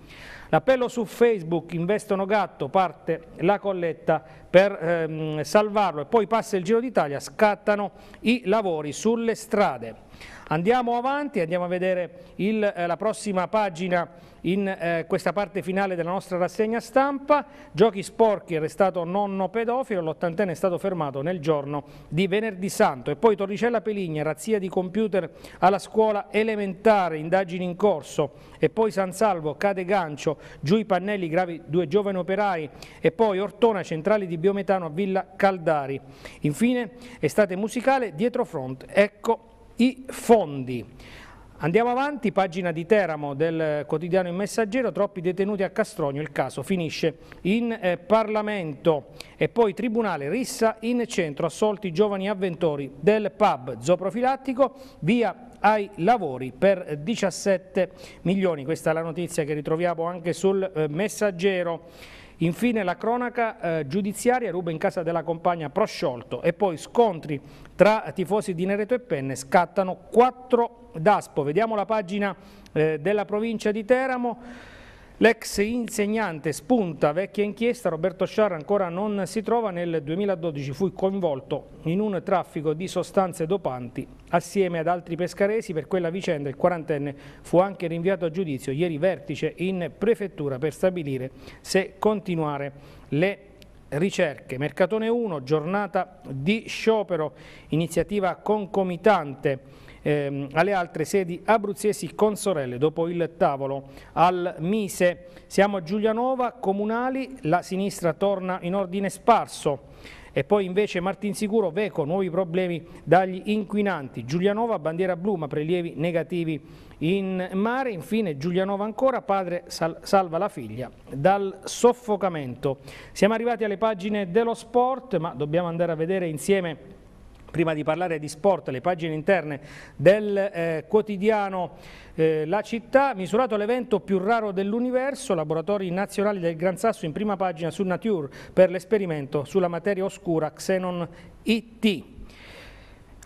L'appello su Facebook Investono Gatto, parte la colletta per ehm, salvarlo e poi passa il Giro d'Italia, scattano i lavori sulle strade. Andiamo avanti, andiamo a vedere il, eh, la prossima pagina in eh, questa parte finale della nostra rassegna stampa. Giochi sporchi, arrestato nonno pedofilo, l'ottantenne è stato fermato nel giorno di venerdì santo. E poi Torricella Peligna, razzia di computer alla scuola elementare, indagini in corso. E poi San Salvo, cade gancio, giù i pannelli gravi due giovani operai. E poi Ortona, centrali di biometano a Villa Caldari. Infine, estate musicale, dietro front, ecco i fondi. Andiamo avanti, pagina di Teramo del quotidiano Il Messaggero, troppi detenuti a Castrogno, il caso finisce in eh, Parlamento e poi Tribunale rissa in centro, assolti i giovani avventori del pub zooprofilattico, via ai lavori per 17 milioni, questa è la notizia che ritroviamo anche sul eh, Messaggero. Infine la cronaca eh, giudiziaria, ruba in casa della compagna prosciolto e poi scontri tra tifosi di Nereto e Penne, scattano quattro d'Aspo. Vediamo la pagina eh, della provincia di Teramo. L'ex insegnante spunta vecchia inchiesta, Roberto Sciarra ancora non si trova, nel 2012 fu coinvolto in un traffico di sostanze dopanti assieme ad altri pescaresi, per quella vicenda il quarantenne fu anche rinviato a giudizio, ieri vertice in prefettura per stabilire se continuare le ricerche. Mercatone 1, giornata di sciopero, iniziativa concomitante ehm, alle altre sedi abruzzesi sorelle dopo il tavolo al Mise. Siamo a Giulianova, comunali, la sinistra torna in ordine sparso. E poi invece Martinsicuro, Veco, nuovi problemi dagli inquinanti. Giulianova, bandiera blu, ma prelievi negativi in mare. Infine Giulianova ancora, padre sal salva la figlia dal soffocamento. Siamo arrivati alle pagine dello sport, ma dobbiamo andare a vedere insieme Prima di parlare di sport, le pagine interne del eh, quotidiano eh, La Città, misurato l'evento più raro dell'universo, laboratori nazionali del Gran Sasso in prima pagina su Nature per l'esperimento sulla materia oscura Xenon IT.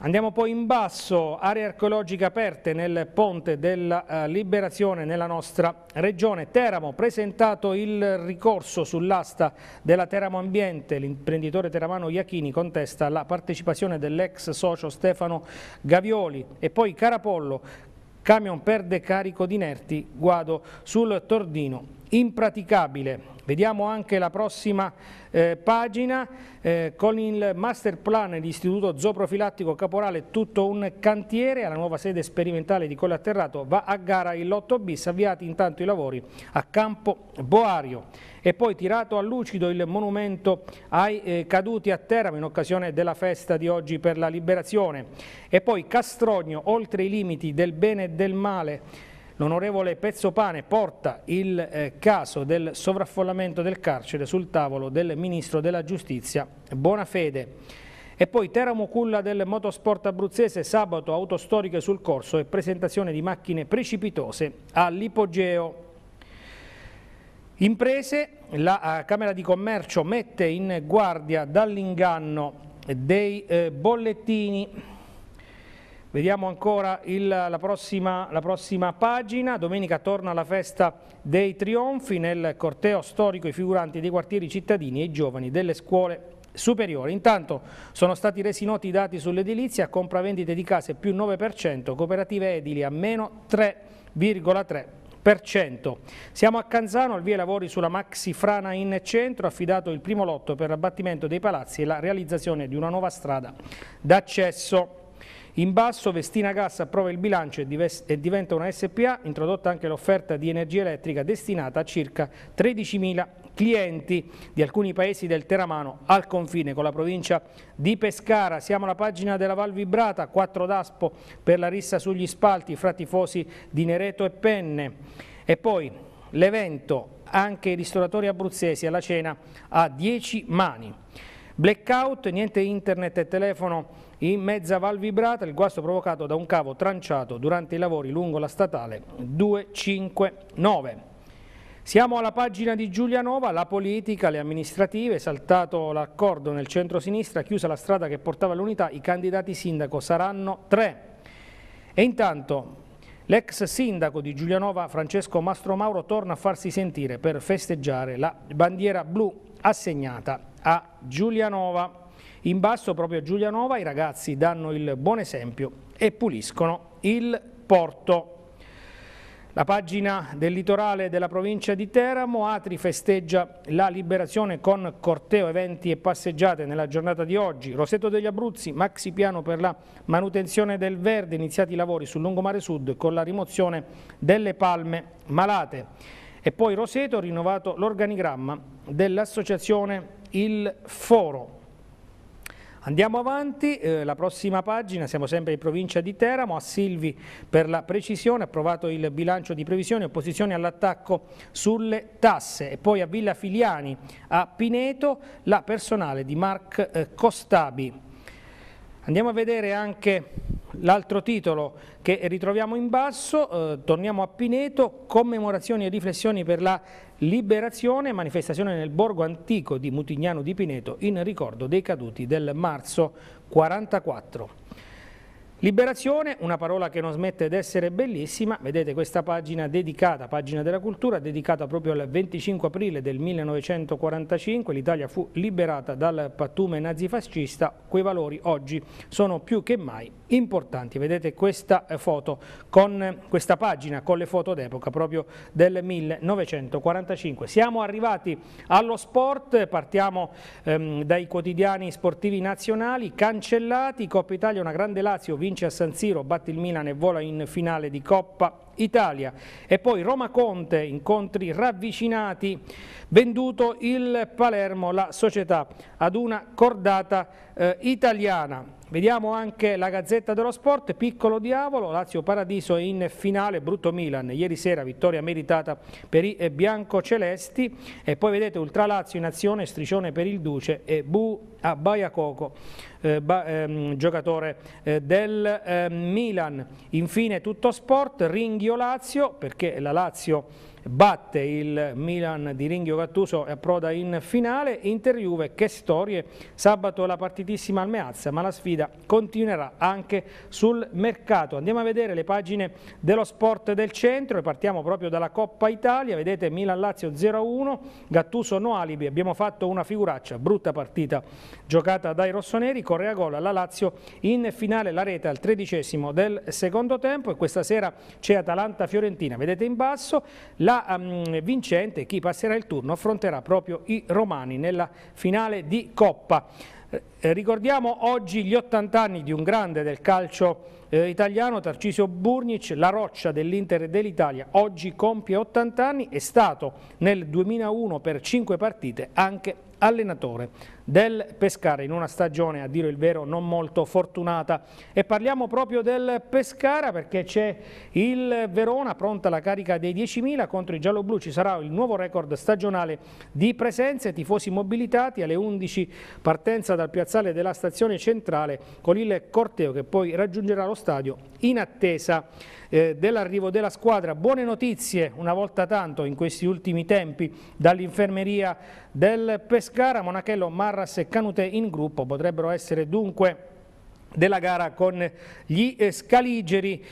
Andiamo poi in basso, aree archeologiche aperte nel Ponte della eh, Liberazione nella nostra regione. Teramo, presentato il ricorso sull'asta della Teramo Ambiente. L'imprenditore teramano Iachini contesta la partecipazione dell'ex socio Stefano Gavioli. E poi Carapollo, camion perde carico di inerti, guado sul Tordino impraticabile. Vediamo anche la prossima eh, pagina eh, con il master plan dell'Istituto Zooprofilattico Caporale tutto un cantiere alla nuova sede sperimentale di Colle Atterrato va a gara il lotto bis avviati intanto i lavori a Campo Boario e poi tirato a lucido il monumento ai eh, caduti a Teramo in occasione della festa di oggi per la liberazione e poi Castrogno oltre i limiti del bene e del male L'onorevole Pezzopane porta il eh, caso del sovraffollamento del carcere sul tavolo del Ministro della Giustizia Bonafede. E poi Teramo Culla del motosport abruzzese, sabato autostoriche sul corso e presentazione di macchine precipitose all'ipogeo. Imprese, la eh, Camera di Commercio mette in guardia dall'inganno dei eh, bollettini Vediamo ancora il, la, prossima, la, prossima, pagina, domenica torna la festa dei trionfi nel corteo storico i figuranti dei quartieri cittadini e i giovani delle scuole superiori. Intanto sono stati resi noti i dati sull'edilizia, compravendite di case più 9%, cooperative edili a meno 3,3%. Siamo a Canzano, al via lavori sulla Maxi Frana in centro, affidato il primo lotto per l'abbattimento dei palazzi e la realizzazione di una nuova strada d'accesso. In basso Vestina Gas approva il bilancio e diventa una SPA, introdotta anche l'offerta di energia elettrica destinata a circa 13.000 clienti di alcuni paesi del Teramano al confine con la provincia di Pescara. Siamo alla pagina della Val Vibrata, 4 d'Aspo per la rissa sugli spalti fra tifosi di Nereto e Penne. E poi l'evento anche i ristoratori abruzzesi alla cena a 10 mani. Blackout, niente internet e telefono in mezza Val Vibrata, il guasto provocato da un cavo tranciato durante i lavori lungo la statale 259. Siamo alla pagina di Giulianova, la politica, le amministrative, saltato l'accordo nel centro-sinistra, chiusa la strada che portava all'unità, i candidati sindaco saranno tre. E intanto l'ex sindaco di Giulianova Francesco Mastro Mauro, torna a farsi sentire per festeggiare la bandiera blu assegnata a Giulianova. In basso proprio a Giulianova i ragazzi danno il buon esempio e puliscono il porto. La pagina del litorale della provincia di Teramo, Atri festeggia la liberazione con corteo, eventi e passeggiate nella giornata di oggi. Roseto degli Abruzzi, maxi piano per la manutenzione del verde, iniziati i lavori sul lungomare sud con la rimozione delle palme malate. E poi Roseto, rinnovato l'organigramma dell'associazione Il Foro. Andiamo avanti, eh, la prossima pagina, siamo sempre in provincia di Teramo, a Silvi per la precisione, approvato il bilancio di previsione, opposizione all'attacco sulle tasse e poi a Villa Filiani a Pineto la personale di Marc eh, Costabi. Andiamo a vedere anche L'altro titolo che ritroviamo in basso, eh, torniamo a Pineto, commemorazioni e riflessioni per la liberazione, manifestazione nel borgo antico di Mutignano di Pineto in ricordo dei caduti del marzo 44. Liberazione, una parola che non smette di essere bellissima, vedete questa pagina dedicata, pagina della cultura, dedicata proprio al 25 aprile del 1945, l'Italia fu liberata dal pattume nazifascista, quei valori oggi sono più che mai importanti, vedete questa eh, foto con questa pagina con le foto d'epoca proprio del 1945. Siamo arrivati allo sport, partiamo ehm, dai quotidiani sportivi nazionali, cancellati, Coppa Italia una grande Lazio vince vince a San Siro, batte il Milan e vola in finale di Coppa Italia. E poi Roma Conte, incontri ravvicinati, venduto il Palermo, la società, ad una cordata eh, italiana. Vediamo anche la Gazzetta dello Sport, piccolo diavolo, Lazio Paradiso in finale, brutto Milan, ieri sera vittoria meritata per i eh, biancocelesti e poi vedete Ultra Lazio in azione, striscione per il Duce e Bu a Baiacoco, eh, ba, ehm, giocatore eh, del eh, Milan. Infine tutto sport, Ringhio Lazio perché la Lazio batte il Milan di Ringhio Gattuso e approda in finale. Inter-Juve, che storie, sabato la partitissima al Meazza, ma la sfida continuerà anche sul mercato. Andiamo a vedere le pagine dello sport del centro e partiamo proprio dalla Coppa Italia, vedete Milan-Lazio 0-1, Gattuso no alibi, abbiamo fatto una figuraccia, brutta partita giocata dai rossoneri, corre a gol alla Lazio in finale la rete al tredicesimo del secondo tempo e questa sera c'è Atalanta-Fiorentina, vedete in basso, la la um, vincente, chi passerà il turno, affronterà proprio i romani nella finale di Coppa. Eh, ricordiamo oggi gli 80 anni di un grande del calcio eh, italiano, Tarcisio Burnic, la roccia dell'Inter e dell'Italia, oggi compie 80 anni, è stato nel 2001 per 5 partite anche allenatore del Pescara in una stagione a dire il vero non molto fortunata e parliamo proprio del Pescara perché c'è il Verona pronta la carica dei 10.000 contro i gialloblu ci sarà il nuovo record stagionale di presenze tifosi mobilitati alle 11 partenza dal piazzale della stazione centrale con il corteo che poi raggiungerà lo stadio in attesa eh, dell'arrivo della squadra buone notizie una volta tanto in questi ultimi tempi dall'infermeria del Pescara Monachello Mar Narras e Canute in gruppo potrebbero essere dunque della gara con gli Scaligeri.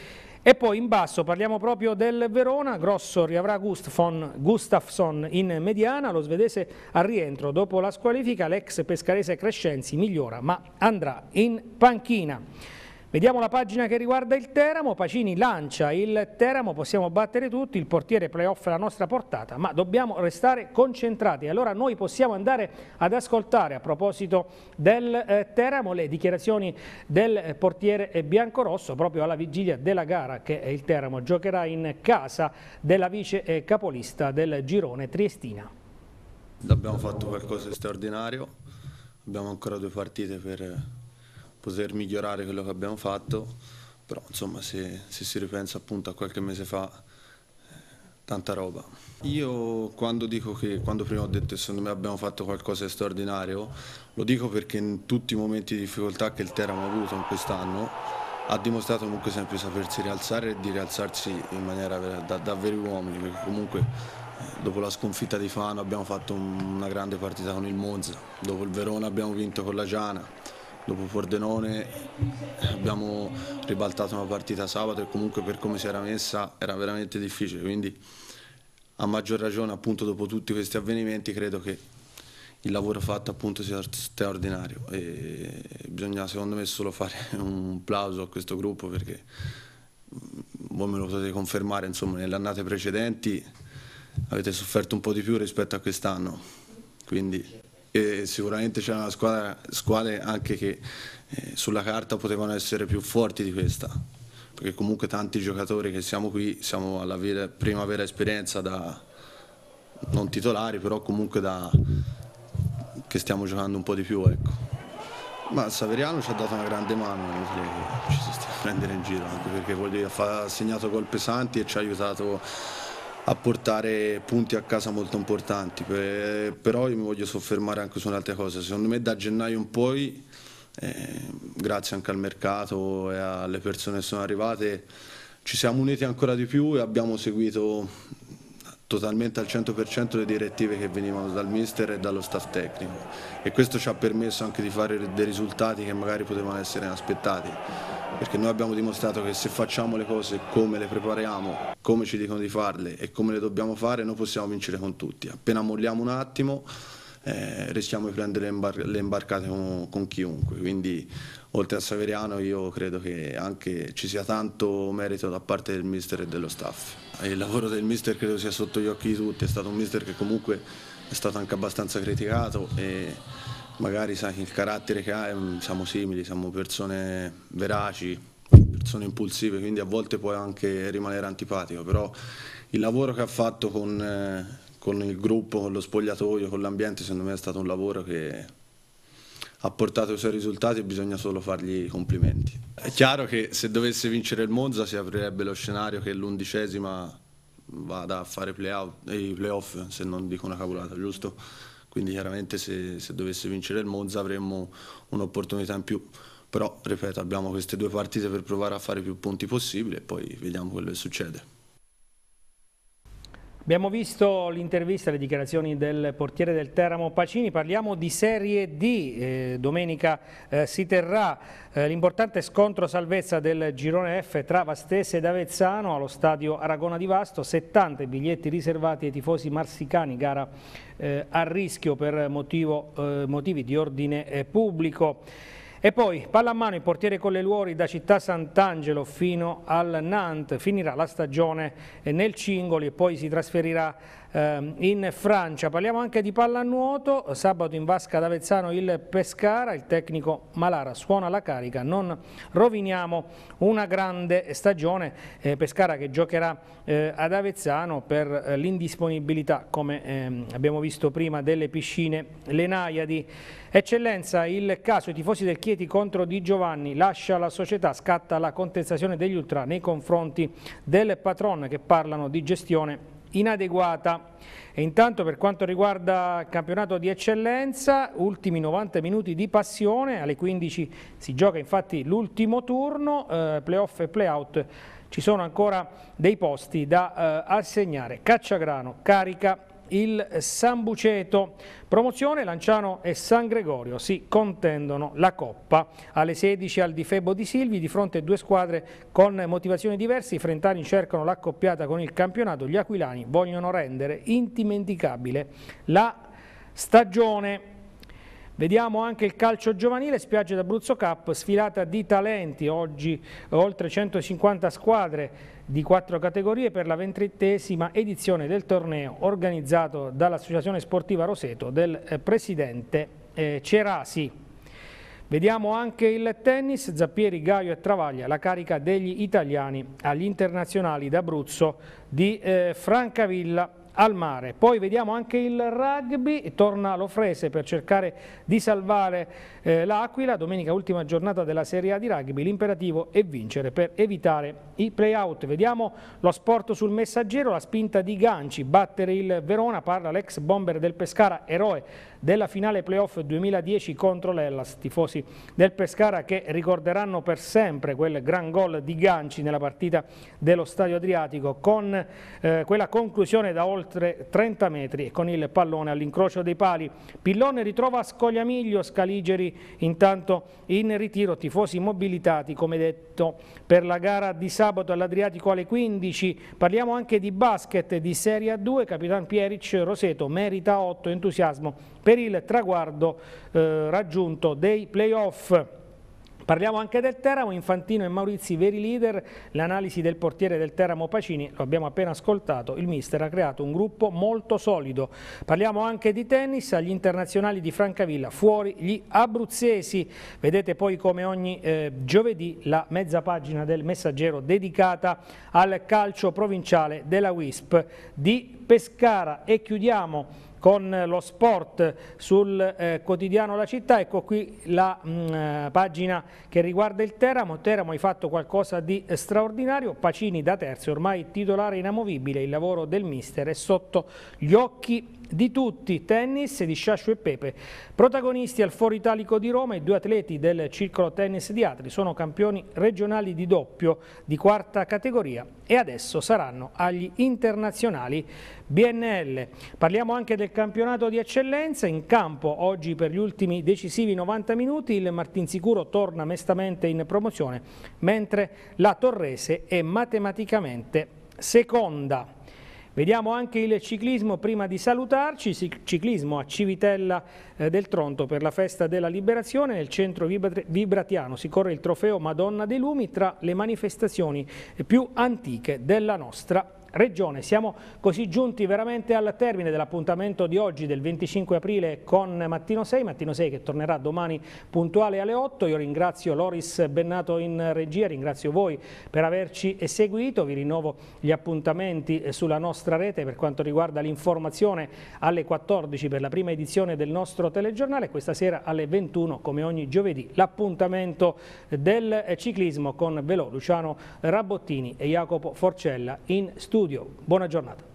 E poi in basso parliamo proprio del Verona, Grosso riavrà Gustafsson in mediana, lo svedese al rientro dopo la squalifica, l'ex pescarese Crescenzi migliora ma andrà in panchina. Vediamo la pagina che riguarda il Teramo, Pacini lancia il Teramo, possiamo battere tutti, il portiere playoff è la nostra portata, ma dobbiamo restare concentrati. Allora noi possiamo andare ad ascoltare a proposito del eh, Teramo le dichiarazioni del eh, portiere eh, biancorosso proprio alla vigilia della gara che eh, il Teramo giocherà in casa della vice capolista del girone Triestina. Abbiamo fatto qualcosa di straordinario, abbiamo ancora due partite per poter migliorare quello che abbiamo fatto, però insomma se, se si ripensa appunto a qualche mese fa, eh, tanta roba. Io quando dico che, quando prima ho detto che secondo me abbiamo fatto qualcosa di straordinario, lo dico perché in tutti i momenti di difficoltà che il Teramo ha avuto in quest'anno, ha dimostrato comunque sempre di sapersi rialzare e di rialzarsi in maniera da, da veri uomini, perché comunque eh, dopo la sconfitta di Fano abbiamo fatto una grande partita con il Monza, dopo il Verona abbiamo vinto con la Giana, dopo Pordenone abbiamo ribaltato una partita sabato e comunque per come si era messa era veramente difficile, quindi a maggior ragione appunto dopo tutti questi avvenimenti credo che il lavoro fatto appunto sia straordinario e bisogna secondo me solo fare <laughs> un plauso a questo gruppo perché mm, voi me lo potete confermare, insomma nelle annate precedenti avete sofferto un po' di più rispetto a quest'anno, quindi e sicuramente c'erano una squadre anche che eh, sulla carta potevano essere più forti di questa, perché comunque tanti giocatori che siamo qui siamo alla vera, prima vera esperienza da non titolari, però comunque da, che stiamo giocando un po' di più. Ecco. Ma Saveriano ci ha dato una grande mano, ci si sta a prendere in giro, anche perché vuol dire, ha segnato gol pesanti e ci ha aiutato a portare punti a casa molto importanti, però io mi voglio soffermare anche su un'altra cosa, secondo me da gennaio in poi, eh, grazie anche al mercato e alle persone che sono arrivate, ci siamo uniti ancora di più e abbiamo seguito totalmente al 100% le direttive che venivano dal mister e dallo staff tecnico e questo ci ha permesso anche di fare dei risultati che magari potevano essere inaspettati perché noi abbiamo dimostrato che se facciamo le cose come le prepariamo, come ci dicono di farle e come le dobbiamo fare, noi possiamo vincere con tutti. Appena molliamo un attimo eh, rischiamo di prendere le, imbar le imbarcate con, con, chiunque. Quindi oltre a Saveriano io credo che anche ci sia tanto merito da parte del mister e dello staff. Il lavoro del mister credo sia sotto gli occhi di tutti, è stato un mister che comunque è stato anche abbastanza criticato. E magari sai, il carattere che ha, ehm, siamo simili, siamo persone veraci, persone impulsive, quindi a volte puoi anche rimanere antipatico, però il lavoro che ha fatto con, eh, con il gruppo, con lo spogliatoio, con l'ambiente, secondo me è stato un lavoro che ha portato i suoi risultati e bisogna solo fargli complimenti. È chiaro che se dovesse vincere il Monza si aprirebbe lo scenario che l'undicesima vada a fare play out, i playoff, se non dico una cavolata, giusto? quindi chiaramente se, se dovesse vincere il Monza avremmo un'opportunità in più però ripeto abbiamo queste due partite per provare a fare più punti possibile e poi vediamo quello che succede Abbiamo visto l'intervista, le dichiarazioni del portiere del Teramo Pacini, parliamo di Serie D, eh, domenica eh, si terrà eh, l'importante scontro salvezza del girone F tra Vastese ed Avezzano allo stadio Aragona di Vasto, 70 biglietti riservati ai tifosi marsicani, gara eh, a rischio per motivo, eh, motivi di ordine eh, pubblico. E poi pallamano il portiere Colleluori da Città Sant'Angelo fino al Nantes, finirà la stagione eh, nel Cingoli e poi si trasferirà Ehm, in Francia. Parliamo anche di pallanuoto, sabato in vasca ad Avezzano il Pescara, il tecnico Malara suona la carica, non roviniamo una grande stagione, eh, Pescara che giocherà eh, ad Avezzano per eh, l'indisponibilità, come ehm, abbiamo visto prima, delle piscine Le Lenaiadi. Eccellenza, il caso, i tifosi del Chieti contro Di Giovanni, lascia la società, scatta la contestazione degli ultra nei confronti del patron che parlano di gestione inadeguata. E intanto per quanto riguarda il campionato di eccellenza, ultimi 90 minuti di passione, alle 15 si gioca infatti l'ultimo turno, eh, playoff e playout, ci sono ancora dei posti da eh, assegnare. Cacciagrano carica il San Buceto. Promozione Lanciano e San Gregorio si contendono la Coppa. Alle 16 al Difebo di Silvi di fronte a due squadre con motivazioni diverse i frentani cercano l'accoppiata con il campionato, gli aquilani vogliono rendere indimenticabile la stagione. Vediamo anche il calcio giovanile, spiagge d'Abruzzo Cup, sfilata di talenti, oggi oltre 150 squadre di quattro categorie per la ventrittesima edizione del torneo organizzato dall'Associazione Sportiva Roseto del eh, presidente eh, Cerasi. Vediamo anche il tennis, Zappieri, Gaio e Travaglia, la carica degli italiani agli internazionali d'Abruzzo di eh, Francavilla al mare. Poi vediamo anche il rugby, torna l'Ofrese per cercare di salvare eh, l'Aquila, domenica ultima giornata della Serie A di rugby, l'imperativo è vincere per evitare i playout. Vediamo lo sport sul messaggero, la spinta di Ganci, battere il Verona, parla l'ex bomber del Pescara, eroe della finale playoff 2010 contro l'Ellas, tifosi del Pescara che ricorderanno per sempre quel gran gol di Ganci nella partita dello Stadio Adriatico con eh, quella conclusione da oltre 30 metri e con il pallone all'incrocio dei pali. Pillone ritrova Scogliamiglio, Scaligeri intanto in ritiro, tifosi mobilitati come detto per la gara di sabato all'Adriatico alle 15. Parliamo anche di basket di Serie A2, Capitan Pieric, Roseto merita 8, entusiasmo per il traguardo eh, raggiunto dei playoff. Parliamo anche del Teramo, Infantino e Maurizi veri leader, l'analisi del portiere del Teramo Pacini, lo abbiamo appena ascoltato, il mister ha creato un gruppo molto solido. Parliamo anche di tennis, agli internazionali di Francavilla, fuori gli abruzzesi. Vedete poi come ogni eh, giovedì la mezza pagina del messaggero dedicata al calcio provinciale della WISP di Pescara e chiudiamo con lo sport sul eh, quotidiano La Città, ecco qui la mh, mm, eh, pagina che riguarda il Teramo, Teramo hai fatto qualcosa di straordinario, Pacini da terzo, ormai titolare inamovibile, il lavoro del mister è sotto gli occhi di tutti, tennis di Sciascio e Pepe. Protagonisti al Foro Italico di Roma, i due atleti del circolo tennis di Atri sono campioni regionali di doppio di quarta categoria e adesso saranno agli internazionali BNL. Parliamo anche del campionato di eccellenza, in campo oggi per gli ultimi decisivi 90 minuti il Martinsicuro torna mestamente in promozione, mentre la Torrese è matematicamente seconda. Vediamo anche il ciclismo prima di salutarci, ciclismo a Civitella eh, del Tronto per la festa della liberazione, nel centro vibratiano si corre il trofeo Madonna dei Lumi tra le manifestazioni più antiche della nostra città regione. Siamo così giunti veramente al termine dell'appuntamento di oggi del 25 aprile con Mattino 6, Mattino 6 che tornerà domani puntuale alle 8. Io ringrazio Loris Bennato in regia, ringrazio voi per averci seguito, vi rinnovo gli appuntamenti eh, sulla nostra rete per quanto riguarda l'informazione alle 14 per la prima edizione del nostro telegiornale, questa sera alle 21 come ogni giovedì l'appuntamento eh, del eh, ciclismo con Velò, Luciano Rabottini e Jacopo Forcella in studio studio. Buona giornata.